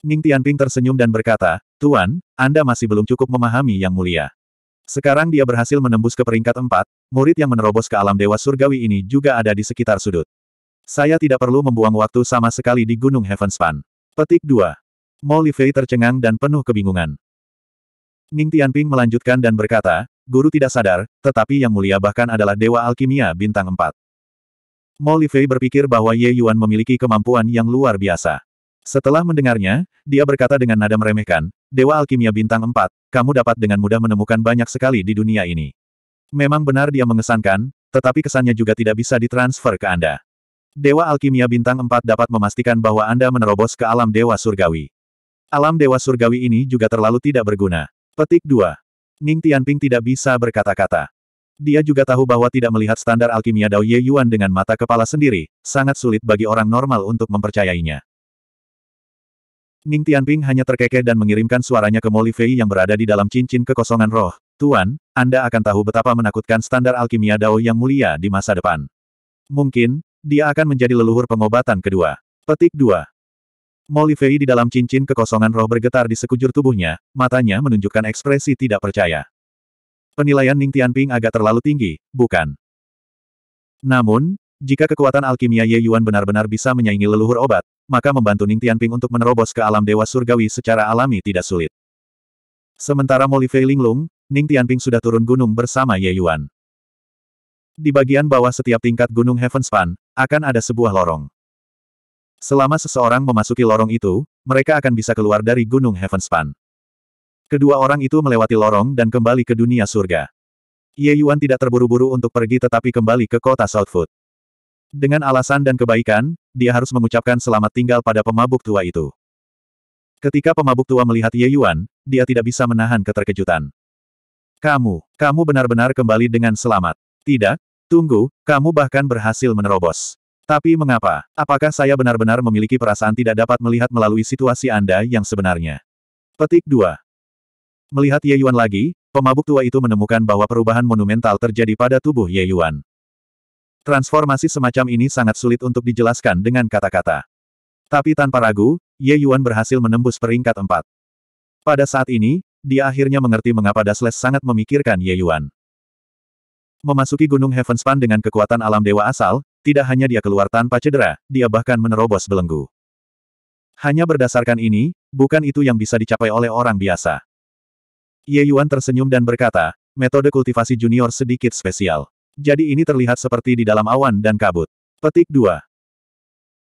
Ning Tianping tersenyum dan berkata, Tuan, Anda masih belum cukup memahami yang mulia. Sekarang dia berhasil menembus ke peringkat empat, murid yang menerobos ke alam dewa surgawi ini juga ada di sekitar sudut. Saya tidak perlu membuang waktu sama sekali di Gunung Heavenspan. Petik 2. Fei tercengang dan penuh kebingungan. Ning Tianping melanjutkan dan berkata, Guru tidak sadar, tetapi yang mulia bahkan adalah Dewa Alkimia Bintang 4. Fei berpikir bahwa Ye Yuan memiliki kemampuan yang luar biasa. Setelah mendengarnya, dia berkata dengan nada meremehkan, Dewa Alkimia Bintang 4, kamu dapat dengan mudah menemukan banyak sekali di dunia ini. Memang benar dia mengesankan, tetapi kesannya juga tidak bisa ditransfer ke Anda. Dewa Alkimia Bintang 4 dapat memastikan bahwa Anda menerobos ke alam Dewa Surgawi. Alam Dewa Surgawi ini juga terlalu tidak berguna. Petik 2. Ning Tianping tidak bisa berkata-kata. Dia juga tahu bahwa tidak melihat standar alkimia Dao Ye Yuan dengan mata kepala sendiri, sangat sulit bagi orang normal untuk mempercayainya. Ning Tianping hanya terkekeh dan mengirimkan suaranya ke Molly Fei yang berada di dalam cincin kekosongan roh. Tuan, Anda akan tahu betapa menakutkan standar alkimia Dao yang mulia di masa depan. Mungkin, dia akan menjadi leluhur pengobatan kedua. Petik 2. Fei di dalam cincin kekosongan roh bergetar di sekujur tubuhnya, matanya menunjukkan ekspresi tidak percaya. Penilaian Ning Tianping agak terlalu tinggi, bukan? Namun, jika kekuatan alkimia Ye Yuan benar-benar bisa menyaingi leluhur obat, maka membantu Ning Tianping untuk menerobos ke alam dewa surgawi secara alami tidak sulit. Sementara Fei Linglung, Ning Tianping sudah turun gunung bersama Ye Yuan. Di bagian bawah setiap tingkat gunung Heavenspan, akan ada sebuah lorong. Selama seseorang memasuki lorong itu, mereka akan bisa keluar dari gunung Heavenspan. Kedua orang itu melewati lorong dan kembali ke dunia surga. Ye Yuan tidak terburu-buru untuk pergi tetapi kembali ke kota Southwood. Dengan alasan dan kebaikan, dia harus mengucapkan selamat tinggal pada pemabuk tua itu. Ketika pemabuk tua melihat Ye Yuan, dia tidak bisa menahan keterkejutan. Kamu, kamu benar-benar kembali dengan selamat. Tidak, tunggu, kamu bahkan berhasil menerobos. Tapi mengapa? Apakah saya benar-benar memiliki perasaan tidak dapat melihat melalui situasi Anda yang sebenarnya? Petik 2. Melihat Ye Yuan lagi, pemabuk tua itu menemukan bahwa perubahan monumental terjadi pada tubuh Ye Yuan. Transformasi semacam ini sangat sulit untuk dijelaskan dengan kata-kata. Tapi tanpa ragu, Ye Yuan berhasil menembus peringkat empat. Pada saat ini, dia akhirnya mengerti mengapa Dasles sangat memikirkan Ye Yuan. Memasuki Gunung Heavenspan dengan kekuatan alam dewa asal, tidak hanya dia keluar tanpa cedera, dia bahkan menerobos belenggu. Hanya berdasarkan ini, bukan itu yang bisa dicapai oleh orang biasa. Ye Yuan tersenyum dan berkata, metode kultivasi junior sedikit spesial. Jadi ini terlihat seperti di dalam awan dan kabut. Petik 2.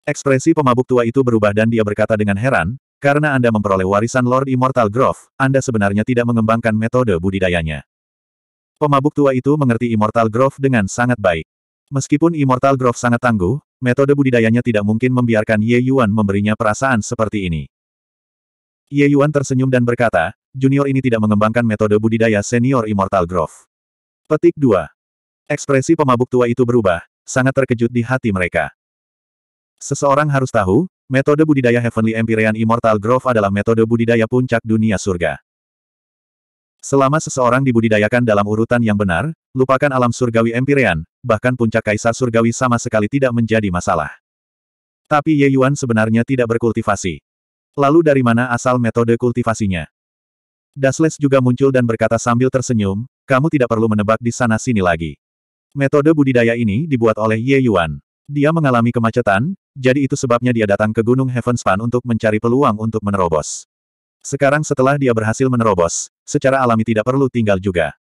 Ekspresi pemabuk tua itu berubah dan dia berkata dengan heran, karena Anda memperoleh warisan Lord Immortal Grove, Anda sebenarnya tidak mengembangkan metode budidayanya. Pemabuk tua itu mengerti Immortal Grove dengan sangat baik. Meskipun Immortal Grove sangat tangguh, metode budidayanya tidak mungkin membiarkan Ye Yuan memberinya perasaan seperti ini. Ye Yuan tersenyum dan berkata, junior ini tidak mengembangkan metode budidaya senior Immortal Grove. Petik 2. Ekspresi pemabuk tua itu berubah, sangat terkejut di hati mereka. Seseorang harus tahu, metode budidaya Heavenly Empyrean Immortal Grove adalah metode budidaya puncak dunia surga. Selama seseorang dibudidayakan dalam urutan yang benar, lupakan alam surgawi Empyrean, bahkan puncak kaisar surgawi sama sekali tidak menjadi masalah. Tapi Ye Yuan sebenarnya tidak berkultivasi. Lalu dari mana asal metode kultivasinya? Dasles juga muncul dan berkata sambil tersenyum, kamu tidak perlu menebak di sana-sini lagi. Metode budidaya ini dibuat oleh Ye Yuan. Dia mengalami kemacetan, jadi itu sebabnya dia datang ke Gunung Heavenspan untuk mencari peluang untuk menerobos. Sekarang setelah dia berhasil menerobos, secara alami tidak perlu tinggal juga.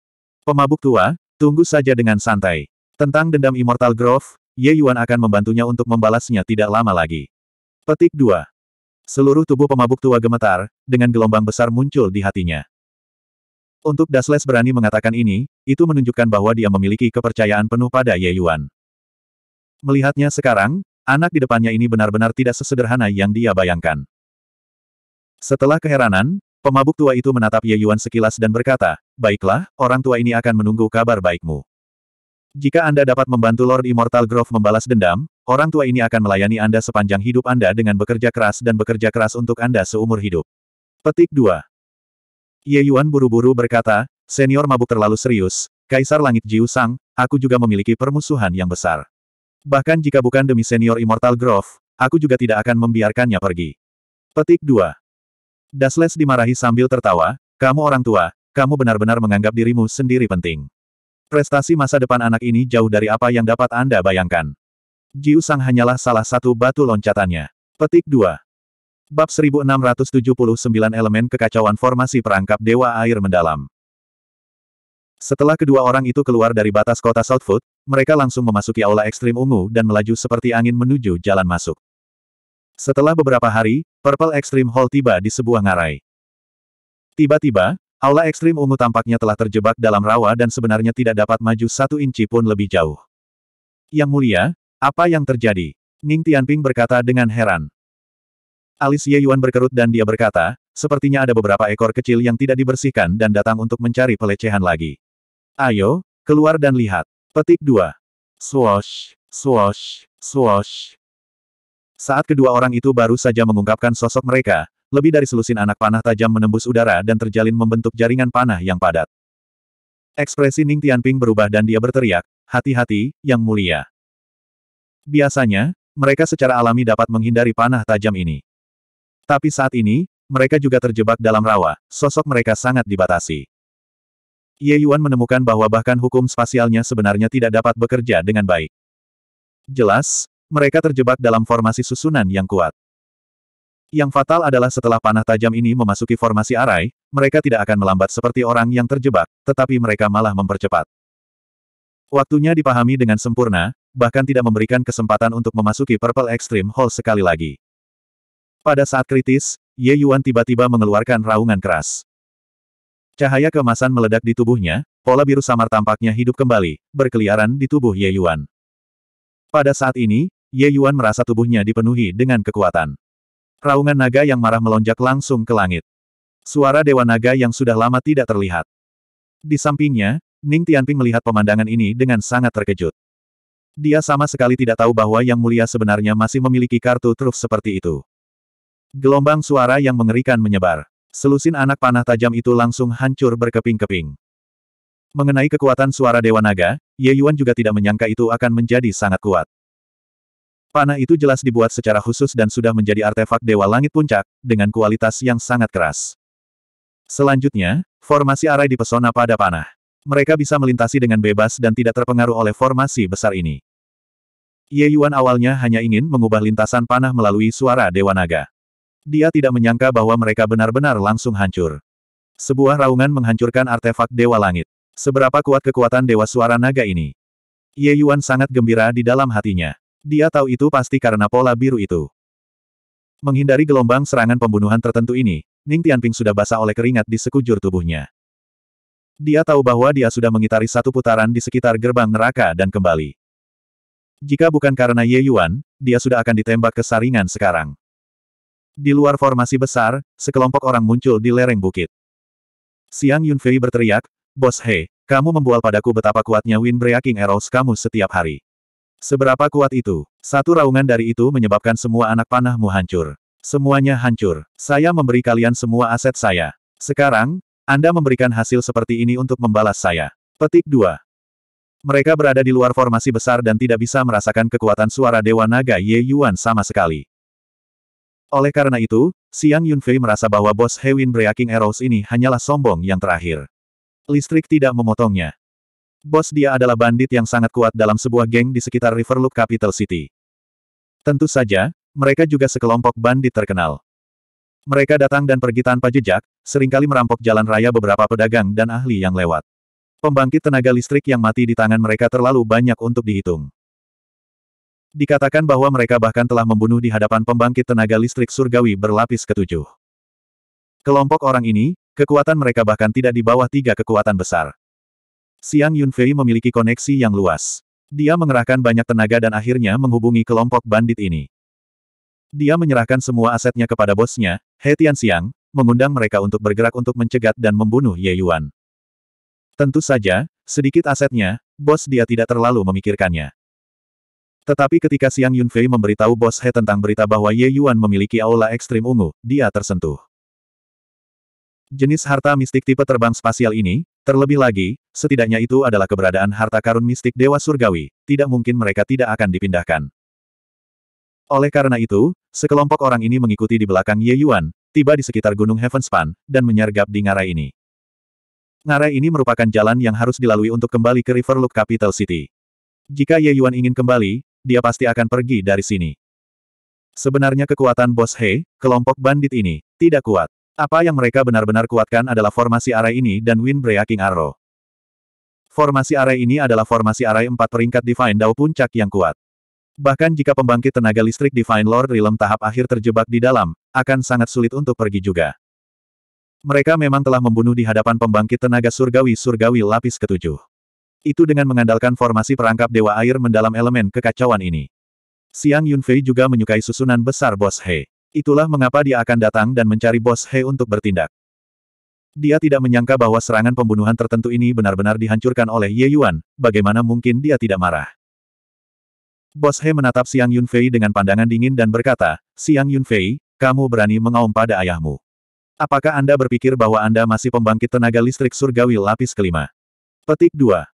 Pemabuk tua, tunggu saja dengan santai. Tentang dendam Immortal Grove, Ye Yuan akan membantunya untuk membalasnya tidak lama lagi. Petik 2. Seluruh tubuh pemabuk tua gemetar, dengan gelombang besar muncul di hatinya. Untuk Dasles berani mengatakan ini, itu menunjukkan bahwa dia memiliki kepercayaan penuh pada Ye Yuan. Melihatnya sekarang, anak di depannya ini benar-benar tidak sesederhana yang dia bayangkan. Setelah keheranan, pemabuk tua itu menatap Ye Yuan sekilas dan berkata, Baiklah, orang tua ini akan menunggu kabar baikmu. Jika Anda dapat membantu Lord Immortal Grove membalas dendam, orang tua ini akan melayani Anda sepanjang hidup Anda dengan bekerja keras dan bekerja keras untuk Anda seumur hidup. Petik 2. Ye Yuan buru-buru berkata, senior mabuk terlalu serius, Kaisar Langit Jiu Sang, aku juga memiliki permusuhan yang besar. Bahkan jika bukan demi senior Immortal Grove, aku juga tidak akan membiarkannya pergi. Petik 2. Dasles dimarahi sambil tertawa, kamu orang tua, kamu benar-benar menganggap dirimu sendiri penting. Prestasi masa depan anak ini jauh dari apa yang dapat Anda bayangkan. Jiu Sang hanyalah salah satu batu loncatannya. Petik 2. Bab 1679 Elemen Kekacauan Formasi Perangkap Dewa Air Mendalam Setelah kedua orang itu keluar dari batas kota Southfoot, mereka langsung memasuki aula ekstrim ungu dan melaju seperti angin menuju jalan masuk. Setelah beberapa hari, Purple Extreme Hall tiba di sebuah ngarai. Tiba-tiba, aula ekstrim ungu tampaknya telah terjebak dalam rawa dan sebenarnya tidak dapat maju satu inci pun lebih jauh. Yang mulia, apa yang terjadi? Ning Tianping berkata dengan heran. Alis Ye Yuan berkerut dan dia berkata, sepertinya ada beberapa ekor kecil yang tidak dibersihkan dan datang untuk mencari pelecehan lagi. Ayo, keluar dan lihat. Petik 2. Swash, swash, swash. Saat kedua orang itu baru saja mengungkapkan sosok mereka, lebih dari selusin anak panah tajam menembus udara dan terjalin membentuk jaringan panah yang padat. Ekspresi Ning Tianping berubah dan dia berteriak, hati-hati, yang mulia. Biasanya, mereka secara alami dapat menghindari panah tajam ini. Tapi saat ini, mereka juga terjebak dalam rawa, sosok mereka sangat dibatasi. Ye Yuan menemukan bahwa bahkan hukum spasialnya sebenarnya tidak dapat bekerja dengan baik. Jelas, mereka terjebak dalam formasi susunan yang kuat. Yang fatal adalah setelah panah tajam ini memasuki formasi arai, mereka tidak akan melambat seperti orang yang terjebak, tetapi mereka malah mempercepat. Waktunya dipahami dengan sempurna, bahkan tidak memberikan kesempatan untuk memasuki Purple Extreme Hall sekali lagi. Pada saat kritis, Ye Yuan tiba-tiba mengeluarkan raungan keras. Cahaya kemasan meledak di tubuhnya, pola biru samar tampaknya hidup kembali, berkeliaran di tubuh Ye Yuan. Pada saat ini, Ye Yuan merasa tubuhnya dipenuhi dengan kekuatan. Raungan naga yang marah melonjak langsung ke langit. Suara Dewa Naga yang sudah lama tidak terlihat. Di sampingnya, Ning Tianping melihat pemandangan ini dengan sangat terkejut. Dia sama sekali tidak tahu bahwa Yang Mulia sebenarnya masih memiliki kartu truf seperti itu. Gelombang suara yang mengerikan menyebar. Selusin anak panah tajam itu langsung hancur berkeping-keping. Mengenai kekuatan suara Dewa Naga, Ye Yuan juga tidak menyangka itu akan menjadi sangat kuat. Panah itu jelas dibuat secara khusus dan sudah menjadi artefak Dewa Langit Puncak, dengan kualitas yang sangat keras. Selanjutnya, formasi arai dipesona pada panah. Mereka bisa melintasi dengan bebas dan tidak terpengaruh oleh formasi besar ini. Ye Yuan awalnya hanya ingin mengubah lintasan panah melalui suara Dewa Naga. Dia tidak menyangka bahwa mereka benar-benar langsung hancur. Sebuah raungan menghancurkan artefak Dewa Langit. Seberapa kuat kekuatan Dewa Suara Naga ini? Ye Yuan sangat gembira di dalam hatinya. Dia tahu itu pasti karena pola biru itu. Menghindari gelombang serangan pembunuhan tertentu ini, Ning Tianping sudah basah oleh keringat di sekujur tubuhnya. Dia tahu bahwa dia sudah mengitari satu putaran di sekitar gerbang neraka dan kembali. Jika bukan karena Ye Yuan, dia sudah akan ditembak ke saringan sekarang. Di luar formasi besar, sekelompok orang muncul di lereng bukit. Siang Yunfei berteriak, Bos He, kamu membual padaku betapa kuatnya Wind Breaking Arrows kamu setiap hari. Seberapa kuat itu? Satu raungan dari itu menyebabkan semua anak panahmu hancur. Semuanya hancur. Saya memberi kalian semua aset saya. Sekarang, Anda memberikan hasil seperti ini untuk membalas saya. Petik 2. Mereka berada di luar formasi besar dan tidak bisa merasakan kekuatan suara Dewa Naga Ye Yuan sama sekali. Oleh karena itu, Siang Yunfei merasa bahwa bos Hewin Breaking Arrows ini hanyalah sombong yang terakhir. Listrik tidak memotongnya. Bos dia adalah bandit yang sangat kuat dalam sebuah geng di sekitar Riverloop Capital City. Tentu saja, mereka juga sekelompok bandit terkenal. Mereka datang dan pergi tanpa jejak, seringkali merampok jalan raya beberapa pedagang dan ahli yang lewat. Pembangkit tenaga listrik yang mati di tangan mereka terlalu banyak untuk dihitung. Dikatakan bahwa mereka bahkan telah membunuh di hadapan pembangkit tenaga listrik surgawi berlapis ketujuh. Kelompok orang ini, kekuatan mereka bahkan tidak di bawah tiga kekuatan besar. Siang Yunfei memiliki koneksi yang luas. Dia mengerahkan banyak tenaga dan akhirnya menghubungi kelompok bandit ini. Dia menyerahkan semua asetnya kepada bosnya, He Siang, mengundang mereka untuk bergerak untuk mencegat dan membunuh Ye Yuan. Tentu saja, sedikit asetnya, bos dia tidak terlalu memikirkannya. Tetapi ketika Xiang Yunfei memberitahu Bos He tentang berita bahwa Ye Yuan memiliki aula ekstrim ungu, dia tersentuh. Jenis harta mistik tipe terbang spasial ini, terlebih lagi, setidaknya itu adalah keberadaan harta karun mistik Dewa Surgawi, tidak mungkin mereka tidak akan dipindahkan. Oleh karena itu, sekelompok orang ini mengikuti di belakang Ye Yuan, tiba di sekitar Gunung Heavenspan, dan menyergap di ngarai ini. Ngarai ini merupakan jalan yang harus dilalui untuk kembali ke Riverlook Capital City. Jika Ye Yuan ingin kembali, dia pasti akan pergi dari sini. Sebenarnya kekuatan bos He, kelompok bandit ini, tidak kuat. Apa yang mereka benar-benar kuatkan adalah formasi arai ini dan Wind Breaking Arrow. Formasi arai ini adalah formasi arai empat peringkat Divine Dao puncak yang kuat. Bahkan jika pembangkit tenaga listrik Divine Lord Realm tahap akhir terjebak di dalam, akan sangat sulit untuk pergi juga. Mereka memang telah membunuh di hadapan pembangkit tenaga surgawi-surgawi lapis ketujuh. Itu dengan mengandalkan formasi perangkap Dewa Air mendalam elemen kekacauan ini. Siang Yunfei juga menyukai susunan besar Bos He. Itulah mengapa dia akan datang dan mencari Bos He untuk bertindak. Dia tidak menyangka bahwa serangan pembunuhan tertentu ini benar-benar dihancurkan oleh Ye Yuan, bagaimana mungkin dia tidak marah. Bos He menatap Siang Yunfei dengan pandangan dingin dan berkata, Siang Yunfei, kamu berani mengaum pada ayahmu. Apakah Anda berpikir bahwa Anda masih pembangkit tenaga listrik surgawi lapis kelima? Petik 2.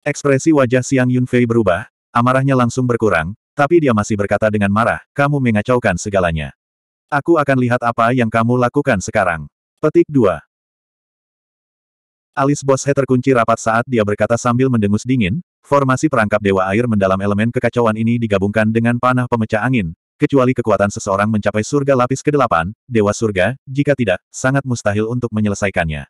Ekspresi wajah Xiang Yunfei berubah, amarahnya langsung berkurang, tapi dia masih berkata dengan marah, kamu mengacaukan segalanya. Aku akan lihat apa yang kamu lakukan sekarang. Petik 2. Alis Bos He terkunci rapat saat dia berkata sambil mendengus dingin, formasi perangkap Dewa Air mendalam elemen kekacauan ini digabungkan dengan panah pemecah angin, kecuali kekuatan seseorang mencapai surga lapis ke-8, Dewa Surga, jika tidak, sangat mustahil untuk menyelesaikannya.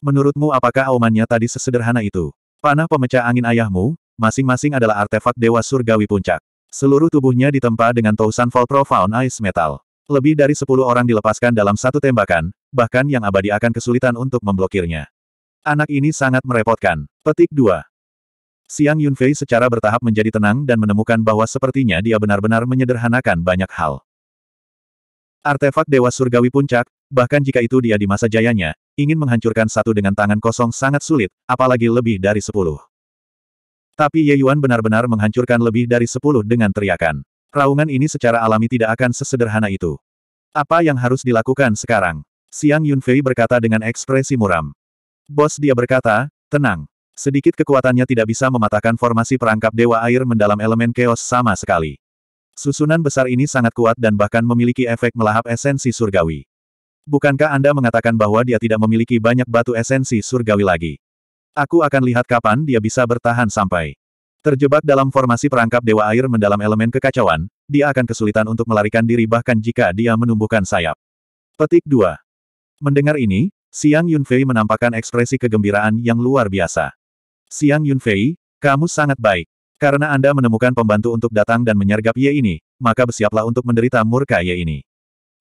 Menurutmu apakah aumannya tadi sesederhana itu? Panah pemecah angin ayahmu, masing-masing adalah artefak Dewa Surgawi Puncak. Seluruh tubuhnya ditempa dengan Tousan volt Profound Ice Metal. Lebih dari sepuluh orang dilepaskan dalam satu tembakan, bahkan yang abadi akan kesulitan untuk memblokirnya. Anak ini sangat merepotkan. Petik 2. Siang Yunfei secara bertahap menjadi tenang dan menemukan bahwa sepertinya dia benar-benar menyederhanakan banyak hal. Artefak Dewa Surgawi Puncak, Bahkan jika itu dia di masa jayanya, ingin menghancurkan satu dengan tangan kosong sangat sulit, apalagi lebih dari sepuluh. Tapi Ye Yuan benar-benar menghancurkan lebih dari sepuluh dengan teriakan. Raungan ini secara alami tidak akan sesederhana itu. Apa yang harus dilakukan sekarang? Siang Yunfei berkata dengan ekspresi muram. Bos dia berkata, tenang. Sedikit kekuatannya tidak bisa mematahkan formasi perangkap Dewa Air mendalam elemen keos sama sekali. Susunan besar ini sangat kuat dan bahkan memiliki efek melahap esensi surgawi. Bukankah Anda mengatakan bahwa dia tidak memiliki banyak batu esensi surgawi lagi? Aku akan lihat kapan dia bisa bertahan sampai. Terjebak dalam formasi perangkap Dewa Air mendalam elemen kekacauan, dia akan kesulitan untuk melarikan diri bahkan jika dia menumbuhkan sayap. Petik 2. Mendengar ini, Siang Yunfei menampakkan ekspresi kegembiraan yang luar biasa. Siang Yunfei, kamu sangat baik. Karena Anda menemukan pembantu untuk datang dan menyergap Ye ini, maka bersiaplah untuk menderita murka Ye ini.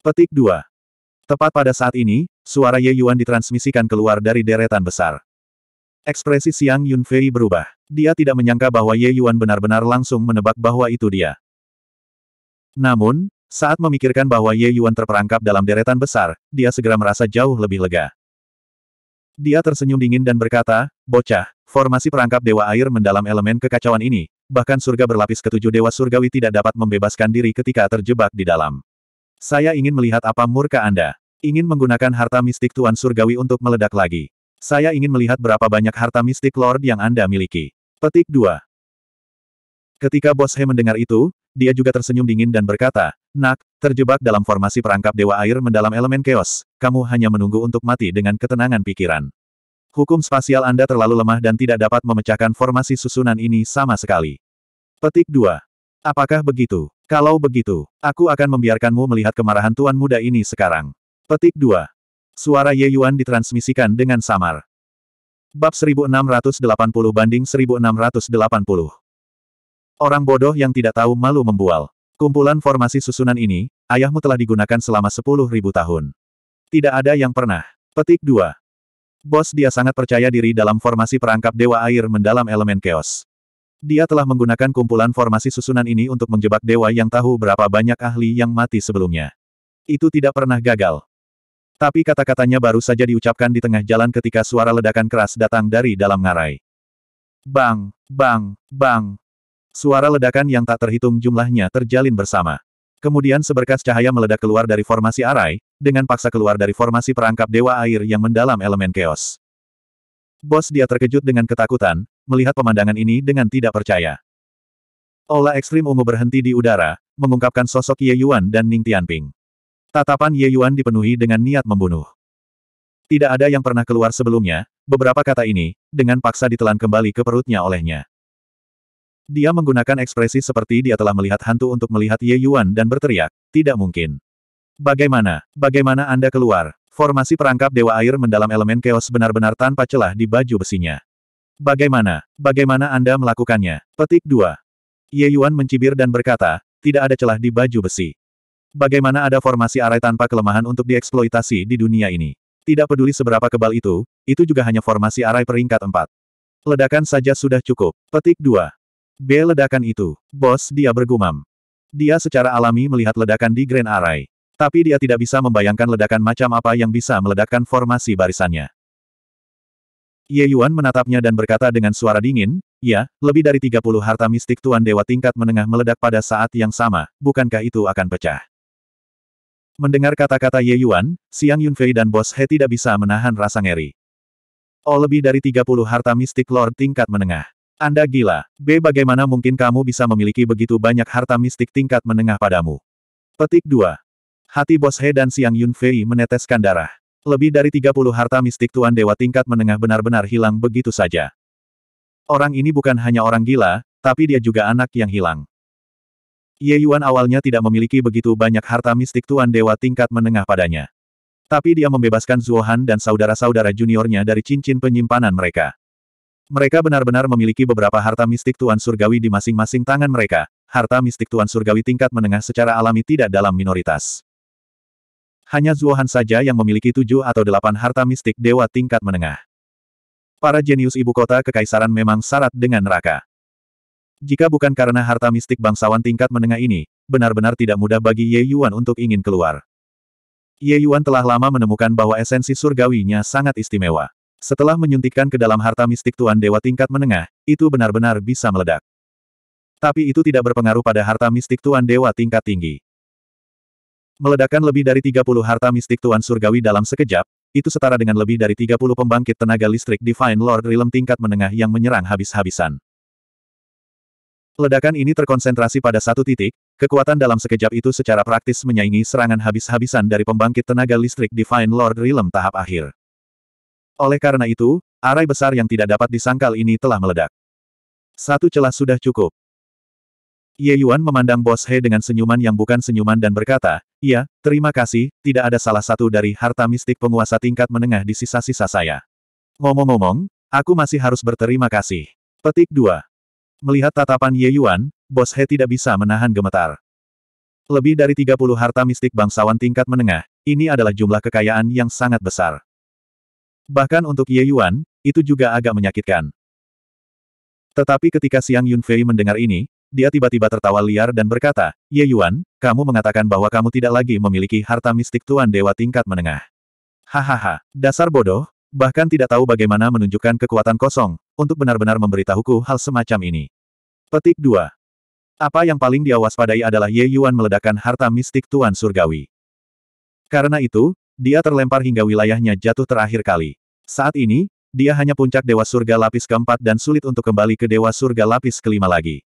Petik 2. Tepat pada saat ini, suara Ye Yuan ditransmisikan keluar dari deretan besar. Ekspresi Xiang Yunfei berubah. Dia tidak menyangka bahwa Ye Yuan benar-benar langsung menebak bahwa itu dia. Namun, saat memikirkan bahwa Ye Yuan terperangkap dalam deretan besar, dia segera merasa jauh lebih lega. Dia tersenyum dingin dan berkata, Bocah, formasi perangkap Dewa Air mendalam elemen kekacauan ini, bahkan surga berlapis ketujuh Dewa Surgawi tidak dapat membebaskan diri ketika terjebak di dalam. Saya ingin melihat apa murka Anda. Ingin menggunakan harta mistik Tuan Surgawi untuk meledak lagi. Saya ingin melihat berapa banyak harta mistik Lord yang Anda miliki. Petik 2. Ketika Bos He mendengar itu, dia juga tersenyum dingin dan berkata, Nak, terjebak dalam formasi perangkap Dewa Air mendalam elemen keos, kamu hanya menunggu untuk mati dengan ketenangan pikiran. Hukum spasial Anda terlalu lemah dan tidak dapat memecahkan formasi susunan ini sama sekali. Petik 2. Apakah begitu? Kalau begitu, aku akan membiarkanmu melihat kemarahan tuan muda ini sekarang. Petik 2. Suara Ye Yuan ditransmisikan dengan samar. Bab 1680 banding 1680. Orang bodoh yang tidak tahu malu membual. Kumpulan formasi susunan ini, ayahmu telah digunakan selama 10.000 tahun. Tidak ada yang pernah. Petik 2. Bos dia sangat percaya diri dalam formasi perangkap Dewa Air mendalam elemen chaos. Dia telah menggunakan kumpulan formasi susunan ini untuk menjebak dewa yang tahu berapa banyak ahli yang mati sebelumnya. Itu tidak pernah gagal. Tapi kata-katanya baru saja diucapkan di tengah jalan ketika suara ledakan keras datang dari dalam ngarai. Bang, bang, bang. Suara ledakan yang tak terhitung jumlahnya terjalin bersama. Kemudian seberkas cahaya meledak keluar dari formasi arai, dengan paksa keluar dari formasi perangkap dewa air yang mendalam elemen keos. Bos dia terkejut dengan ketakutan, melihat pemandangan ini dengan tidak percaya. Ola ekstrim ungu berhenti di udara, mengungkapkan sosok Ye Yuan dan Ning Tianping. Tatapan Ye Yuan dipenuhi dengan niat membunuh. Tidak ada yang pernah keluar sebelumnya, beberapa kata ini, dengan paksa ditelan kembali ke perutnya olehnya. Dia menggunakan ekspresi seperti dia telah melihat hantu untuk melihat Ye Yuan dan berteriak, tidak mungkin. Bagaimana, bagaimana Anda keluar? Formasi perangkap Dewa Air mendalam elemen chaos benar-benar tanpa celah di baju besinya. Bagaimana? Bagaimana Anda melakukannya? Petik 2. Ye Yuan mencibir dan berkata, tidak ada celah di baju besi. Bagaimana ada formasi arai tanpa kelemahan untuk dieksploitasi di dunia ini? Tidak peduli seberapa kebal itu, itu juga hanya formasi arai peringkat 4. Ledakan saja sudah cukup. Petik 2. B. Ledakan itu. Bos, dia bergumam. Dia secara alami melihat ledakan di Grand Arai. Tapi dia tidak bisa membayangkan ledakan macam apa yang bisa meledakkan formasi barisannya. Ye Yuan menatapnya dan berkata dengan suara dingin, Ya, lebih dari 30 harta mistik Tuan Dewa tingkat menengah meledak pada saat yang sama, bukankah itu akan pecah? Mendengar kata-kata Ye Yuan, Siang Yunfei dan Bos He tidak bisa menahan rasa ngeri. Oh lebih dari 30 harta mistik Lord tingkat menengah. Anda gila. B. Bagaimana mungkin kamu bisa memiliki begitu banyak harta mistik tingkat menengah padamu? Petik 2. Hati Bos He dan Siang Yun Fei meneteskan darah. Lebih dari 30 harta mistik Tuan Dewa tingkat menengah benar-benar hilang begitu saja. Orang ini bukan hanya orang gila, tapi dia juga anak yang hilang. Ye Yuan awalnya tidak memiliki begitu banyak harta mistik Tuan Dewa tingkat menengah padanya. Tapi dia membebaskan Zuohan dan saudara-saudara juniornya dari cincin penyimpanan mereka. Mereka benar-benar memiliki beberapa harta mistik Tuan Surgawi di masing-masing tangan mereka. Harta mistik Tuan Surgawi tingkat menengah secara alami tidak dalam minoritas. Hanya Zuohan saja yang memiliki tujuh atau delapan harta mistik dewa tingkat menengah. Para jenius ibu kota kekaisaran memang syarat dengan neraka. Jika bukan karena harta mistik bangsawan tingkat menengah ini, benar-benar tidak mudah bagi Ye Yuan untuk ingin keluar. Ye Yuan telah lama menemukan bahwa esensi surgawinya sangat istimewa. Setelah menyuntikkan ke dalam harta mistik Tuan Dewa tingkat menengah, itu benar-benar bisa meledak. Tapi itu tidak berpengaruh pada harta mistik Tuan Dewa tingkat tinggi. Meledakan lebih dari 30 harta mistik Tuan Surgawi dalam sekejap, itu setara dengan lebih dari 30 pembangkit tenaga listrik Divine Lord Realm tingkat menengah yang menyerang habis-habisan. Ledakan ini terkonsentrasi pada satu titik, kekuatan dalam sekejap itu secara praktis menyaingi serangan habis-habisan dari pembangkit tenaga listrik Divine Lord Realm tahap akhir. Oleh karena itu, arai besar yang tidak dapat disangkal ini telah meledak. Satu celah sudah cukup. Ye Yuan memandang Bos He dengan senyuman yang bukan senyuman dan berkata, Iya, terima kasih, tidak ada salah satu dari harta mistik penguasa tingkat menengah di sisa-sisa saya. Ngomong-ngomong, aku masih harus berterima kasih. Petik 2. Melihat tatapan Ye Yuan, Bos He tidak bisa menahan gemetar. Lebih dari 30 harta mistik bangsawan tingkat menengah, ini adalah jumlah kekayaan yang sangat besar. Bahkan untuk Ye Yuan, itu juga agak menyakitkan. Tetapi ketika Siang Yunfei mendengar ini, dia tiba-tiba tertawa liar dan berkata, Ye Yuan, kamu mengatakan bahwa kamu tidak lagi memiliki harta mistik Tuan Dewa tingkat menengah. Hahaha, dasar bodoh, bahkan tidak tahu bagaimana menunjukkan kekuatan kosong, untuk benar-benar memberitahuku hal semacam ini. Petik 2. Apa yang paling diawaspadai adalah Ye Yuan meledakkan harta mistik Tuan Surgawi. Karena itu, dia terlempar hingga wilayahnya jatuh terakhir kali. Saat ini, dia hanya puncak Dewa Surga Lapis keempat dan sulit untuk kembali ke Dewa Surga Lapis kelima lagi.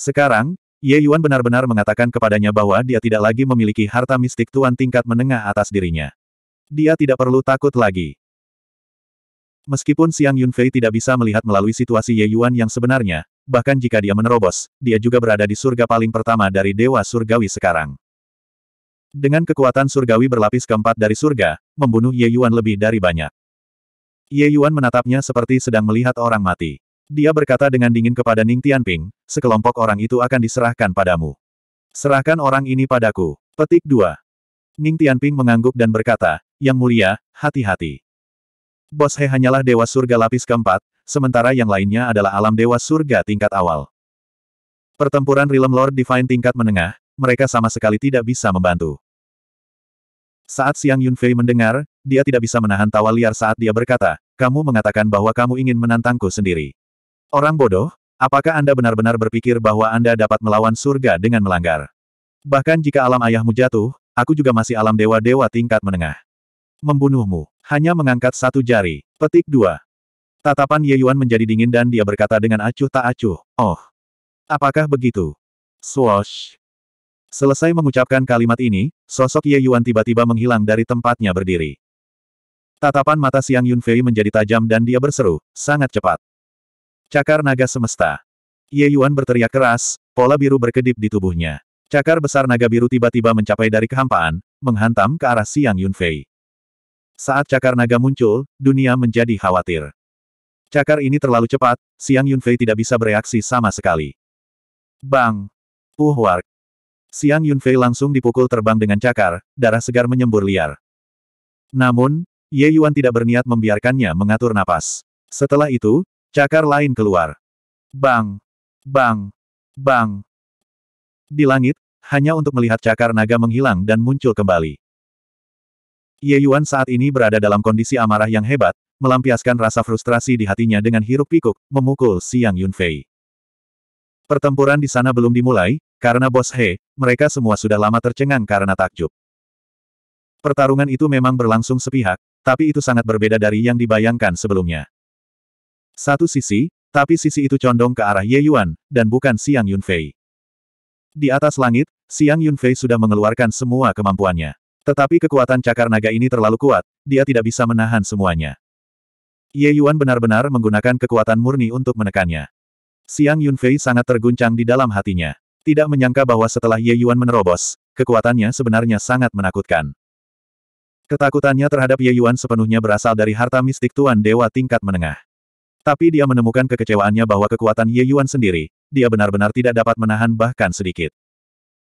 Sekarang, Ye Yuan benar-benar mengatakan kepadanya bahwa dia tidak lagi memiliki harta mistik tuan tingkat menengah atas dirinya. Dia tidak perlu takut lagi. Meskipun Xiang Yunfei tidak bisa melihat melalui situasi Ye Yuan yang sebenarnya, bahkan jika dia menerobos, dia juga berada di surga paling pertama dari Dewa Surgawi sekarang. Dengan kekuatan surgawi berlapis keempat dari surga, membunuh Ye Yuan lebih dari banyak. Ye Yuan menatapnya seperti sedang melihat orang mati. Dia berkata dengan dingin kepada Ning Tianping, sekelompok orang itu akan diserahkan padamu. Serahkan orang ini padaku. Petik 2. Ning Tianping mengangguk dan berkata, Yang mulia, hati-hati. Bos He hanyalah dewa surga lapis keempat, sementara yang lainnya adalah alam dewa surga tingkat awal. Pertempuran Realm Lord Divine tingkat menengah, mereka sama sekali tidak bisa membantu. Saat Siang Yunfei mendengar, dia tidak bisa menahan tawa liar saat dia berkata, kamu mengatakan bahwa kamu ingin menantangku sendiri. Orang bodoh, apakah Anda benar-benar berpikir bahwa Anda dapat melawan surga dengan melanggar? Bahkan jika alam ayahmu jatuh, aku juga masih alam dewa-dewa tingkat menengah. Membunuhmu, hanya mengangkat satu jari. Petik dua. Tatapan Ye Yuan menjadi dingin dan dia berkata dengan acuh tak acuh, Oh. Apakah begitu? Swosh. Selesai mengucapkan kalimat ini, sosok Ye Yuan tiba-tiba menghilang dari tempatnya berdiri. Tatapan mata Siang Yunfei menjadi tajam dan dia berseru, sangat cepat. Cakar naga semesta. Ye Yuan berteriak keras, pola biru berkedip di tubuhnya. Cakar besar naga biru tiba-tiba mencapai dari kehampaan, menghantam ke arah Siang Yunfei. Saat cakar naga muncul, dunia menjadi khawatir. Cakar ini terlalu cepat, Siang Yunfei tidak bisa bereaksi sama sekali. Bang! Uh, wark! Siang Yunfei langsung dipukul terbang dengan cakar, darah segar menyembur liar. Namun, Ye Yuan tidak berniat membiarkannya mengatur napas. Setelah itu, Cakar lain keluar. Bang! Bang! Bang! Di langit, hanya untuk melihat cakar naga menghilang dan muncul kembali. Ye Yuan saat ini berada dalam kondisi amarah yang hebat, melampiaskan rasa frustrasi di hatinya dengan hiruk pikuk, memukul Siang Yunfei. Pertempuran di sana belum dimulai, karena bos He, mereka semua sudah lama tercengang karena takjub. Pertarungan itu memang berlangsung sepihak, tapi itu sangat berbeda dari yang dibayangkan sebelumnya. Satu sisi, tapi sisi itu condong ke arah Ye Yuan, dan bukan Siang Yunfei. Di atas langit, Siang Yunfei sudah mengeluarkan semua kemampuannya. Tetapi kekuatan cakar naga ini terlalu kuat, dia tidak bisa menahan semuanya. Ye Yuan benar-benar menggunakan kekuatan murni untuk menekannya. Siang Yunfei sangat terguncang di dalam hatinya. Tidak menyangka bahwa setelah Ye Yuan menerobos, kekuatannya sebenarnya sangat menakutkan. Ketakutannya terhadap Ye Yuan sepenuhnya berasal dari harta mistik Tuan Dewa tingkat menengah. Tapi dia menemukan kekecewaannya bahwa kekuatan Ye Yuan sendiri, dia benar-benar tidak dapat menahan bahkan sedikit.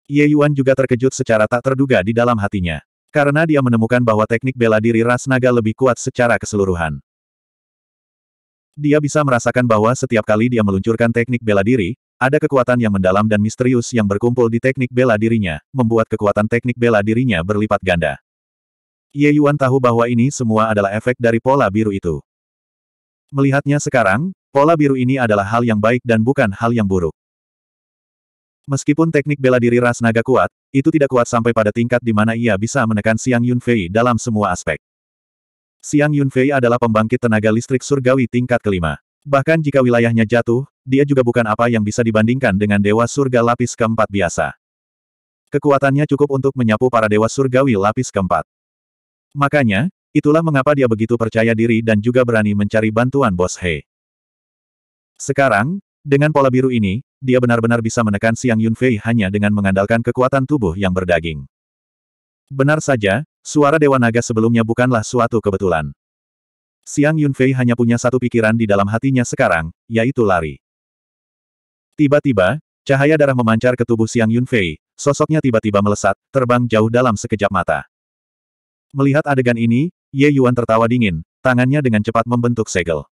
Ye Yuan juga terkejut secara tak terduga di dalam hatinya. Karena dia menemukan bahwa teknik bela diri ras naga lebih kuat secara keseluruhan. Dia bisa merasakan bahwa setiap kali dia meluncurkan teknik bela diri, ada kekuatan yang mendalam dan misterius yang berkumpul di teknik bela dirinya, membuat kekuatan teknik bela dirinya berlipat ganda. Ye Yuan tahu bahwa ini semua adalah efek dari pola biru itu. Melihatnya sekarang, pola biru ini adalah hal yang baik dan bukan hal yang buruk. Meskipun teknik bela diri ras naga kuat, itu tidak kuat sampai pada tingkat di mana ia bisa menekan Siang Yunfei dalam semua aspek. Siang Yunfei adalah pembangkit tenaga listrik surgawi tingkat kelima. Bahkan jika wilayahnya jatuh, dia juga bukan apa yang bisa dibandingkan dengan dewa surga lapis keempat biasa. Kekuatannya cukup untuk menyapu para dewa surgawi lapis keempat. Makanya, Itulah mengapa dia begitu percaya diri dan juga berani mencari bantuan bos He. Sekarang, dengan pola biru ini, dia benar-benar bisa menekan Siang Yunfei hanya dengan mengandalkan kekuatan tubuh yang berdaging. Benar saja, suara Dewa Naga sebelumnya bukanlah suatu kebetulan. Siang Yunfei hanya punya satu pikiran di dalam hatinya sekarang, yaitu lari. Tiba-tiba, cahaya darah memancar ke tubuh Siang Yunfei, sosoknya tiba-tiba melesat, terbang jauh dalam sekejap mata. Melihat adegan ini, Ye Yuan tertawa dingin, tangannya dengan cepat membentuk segel.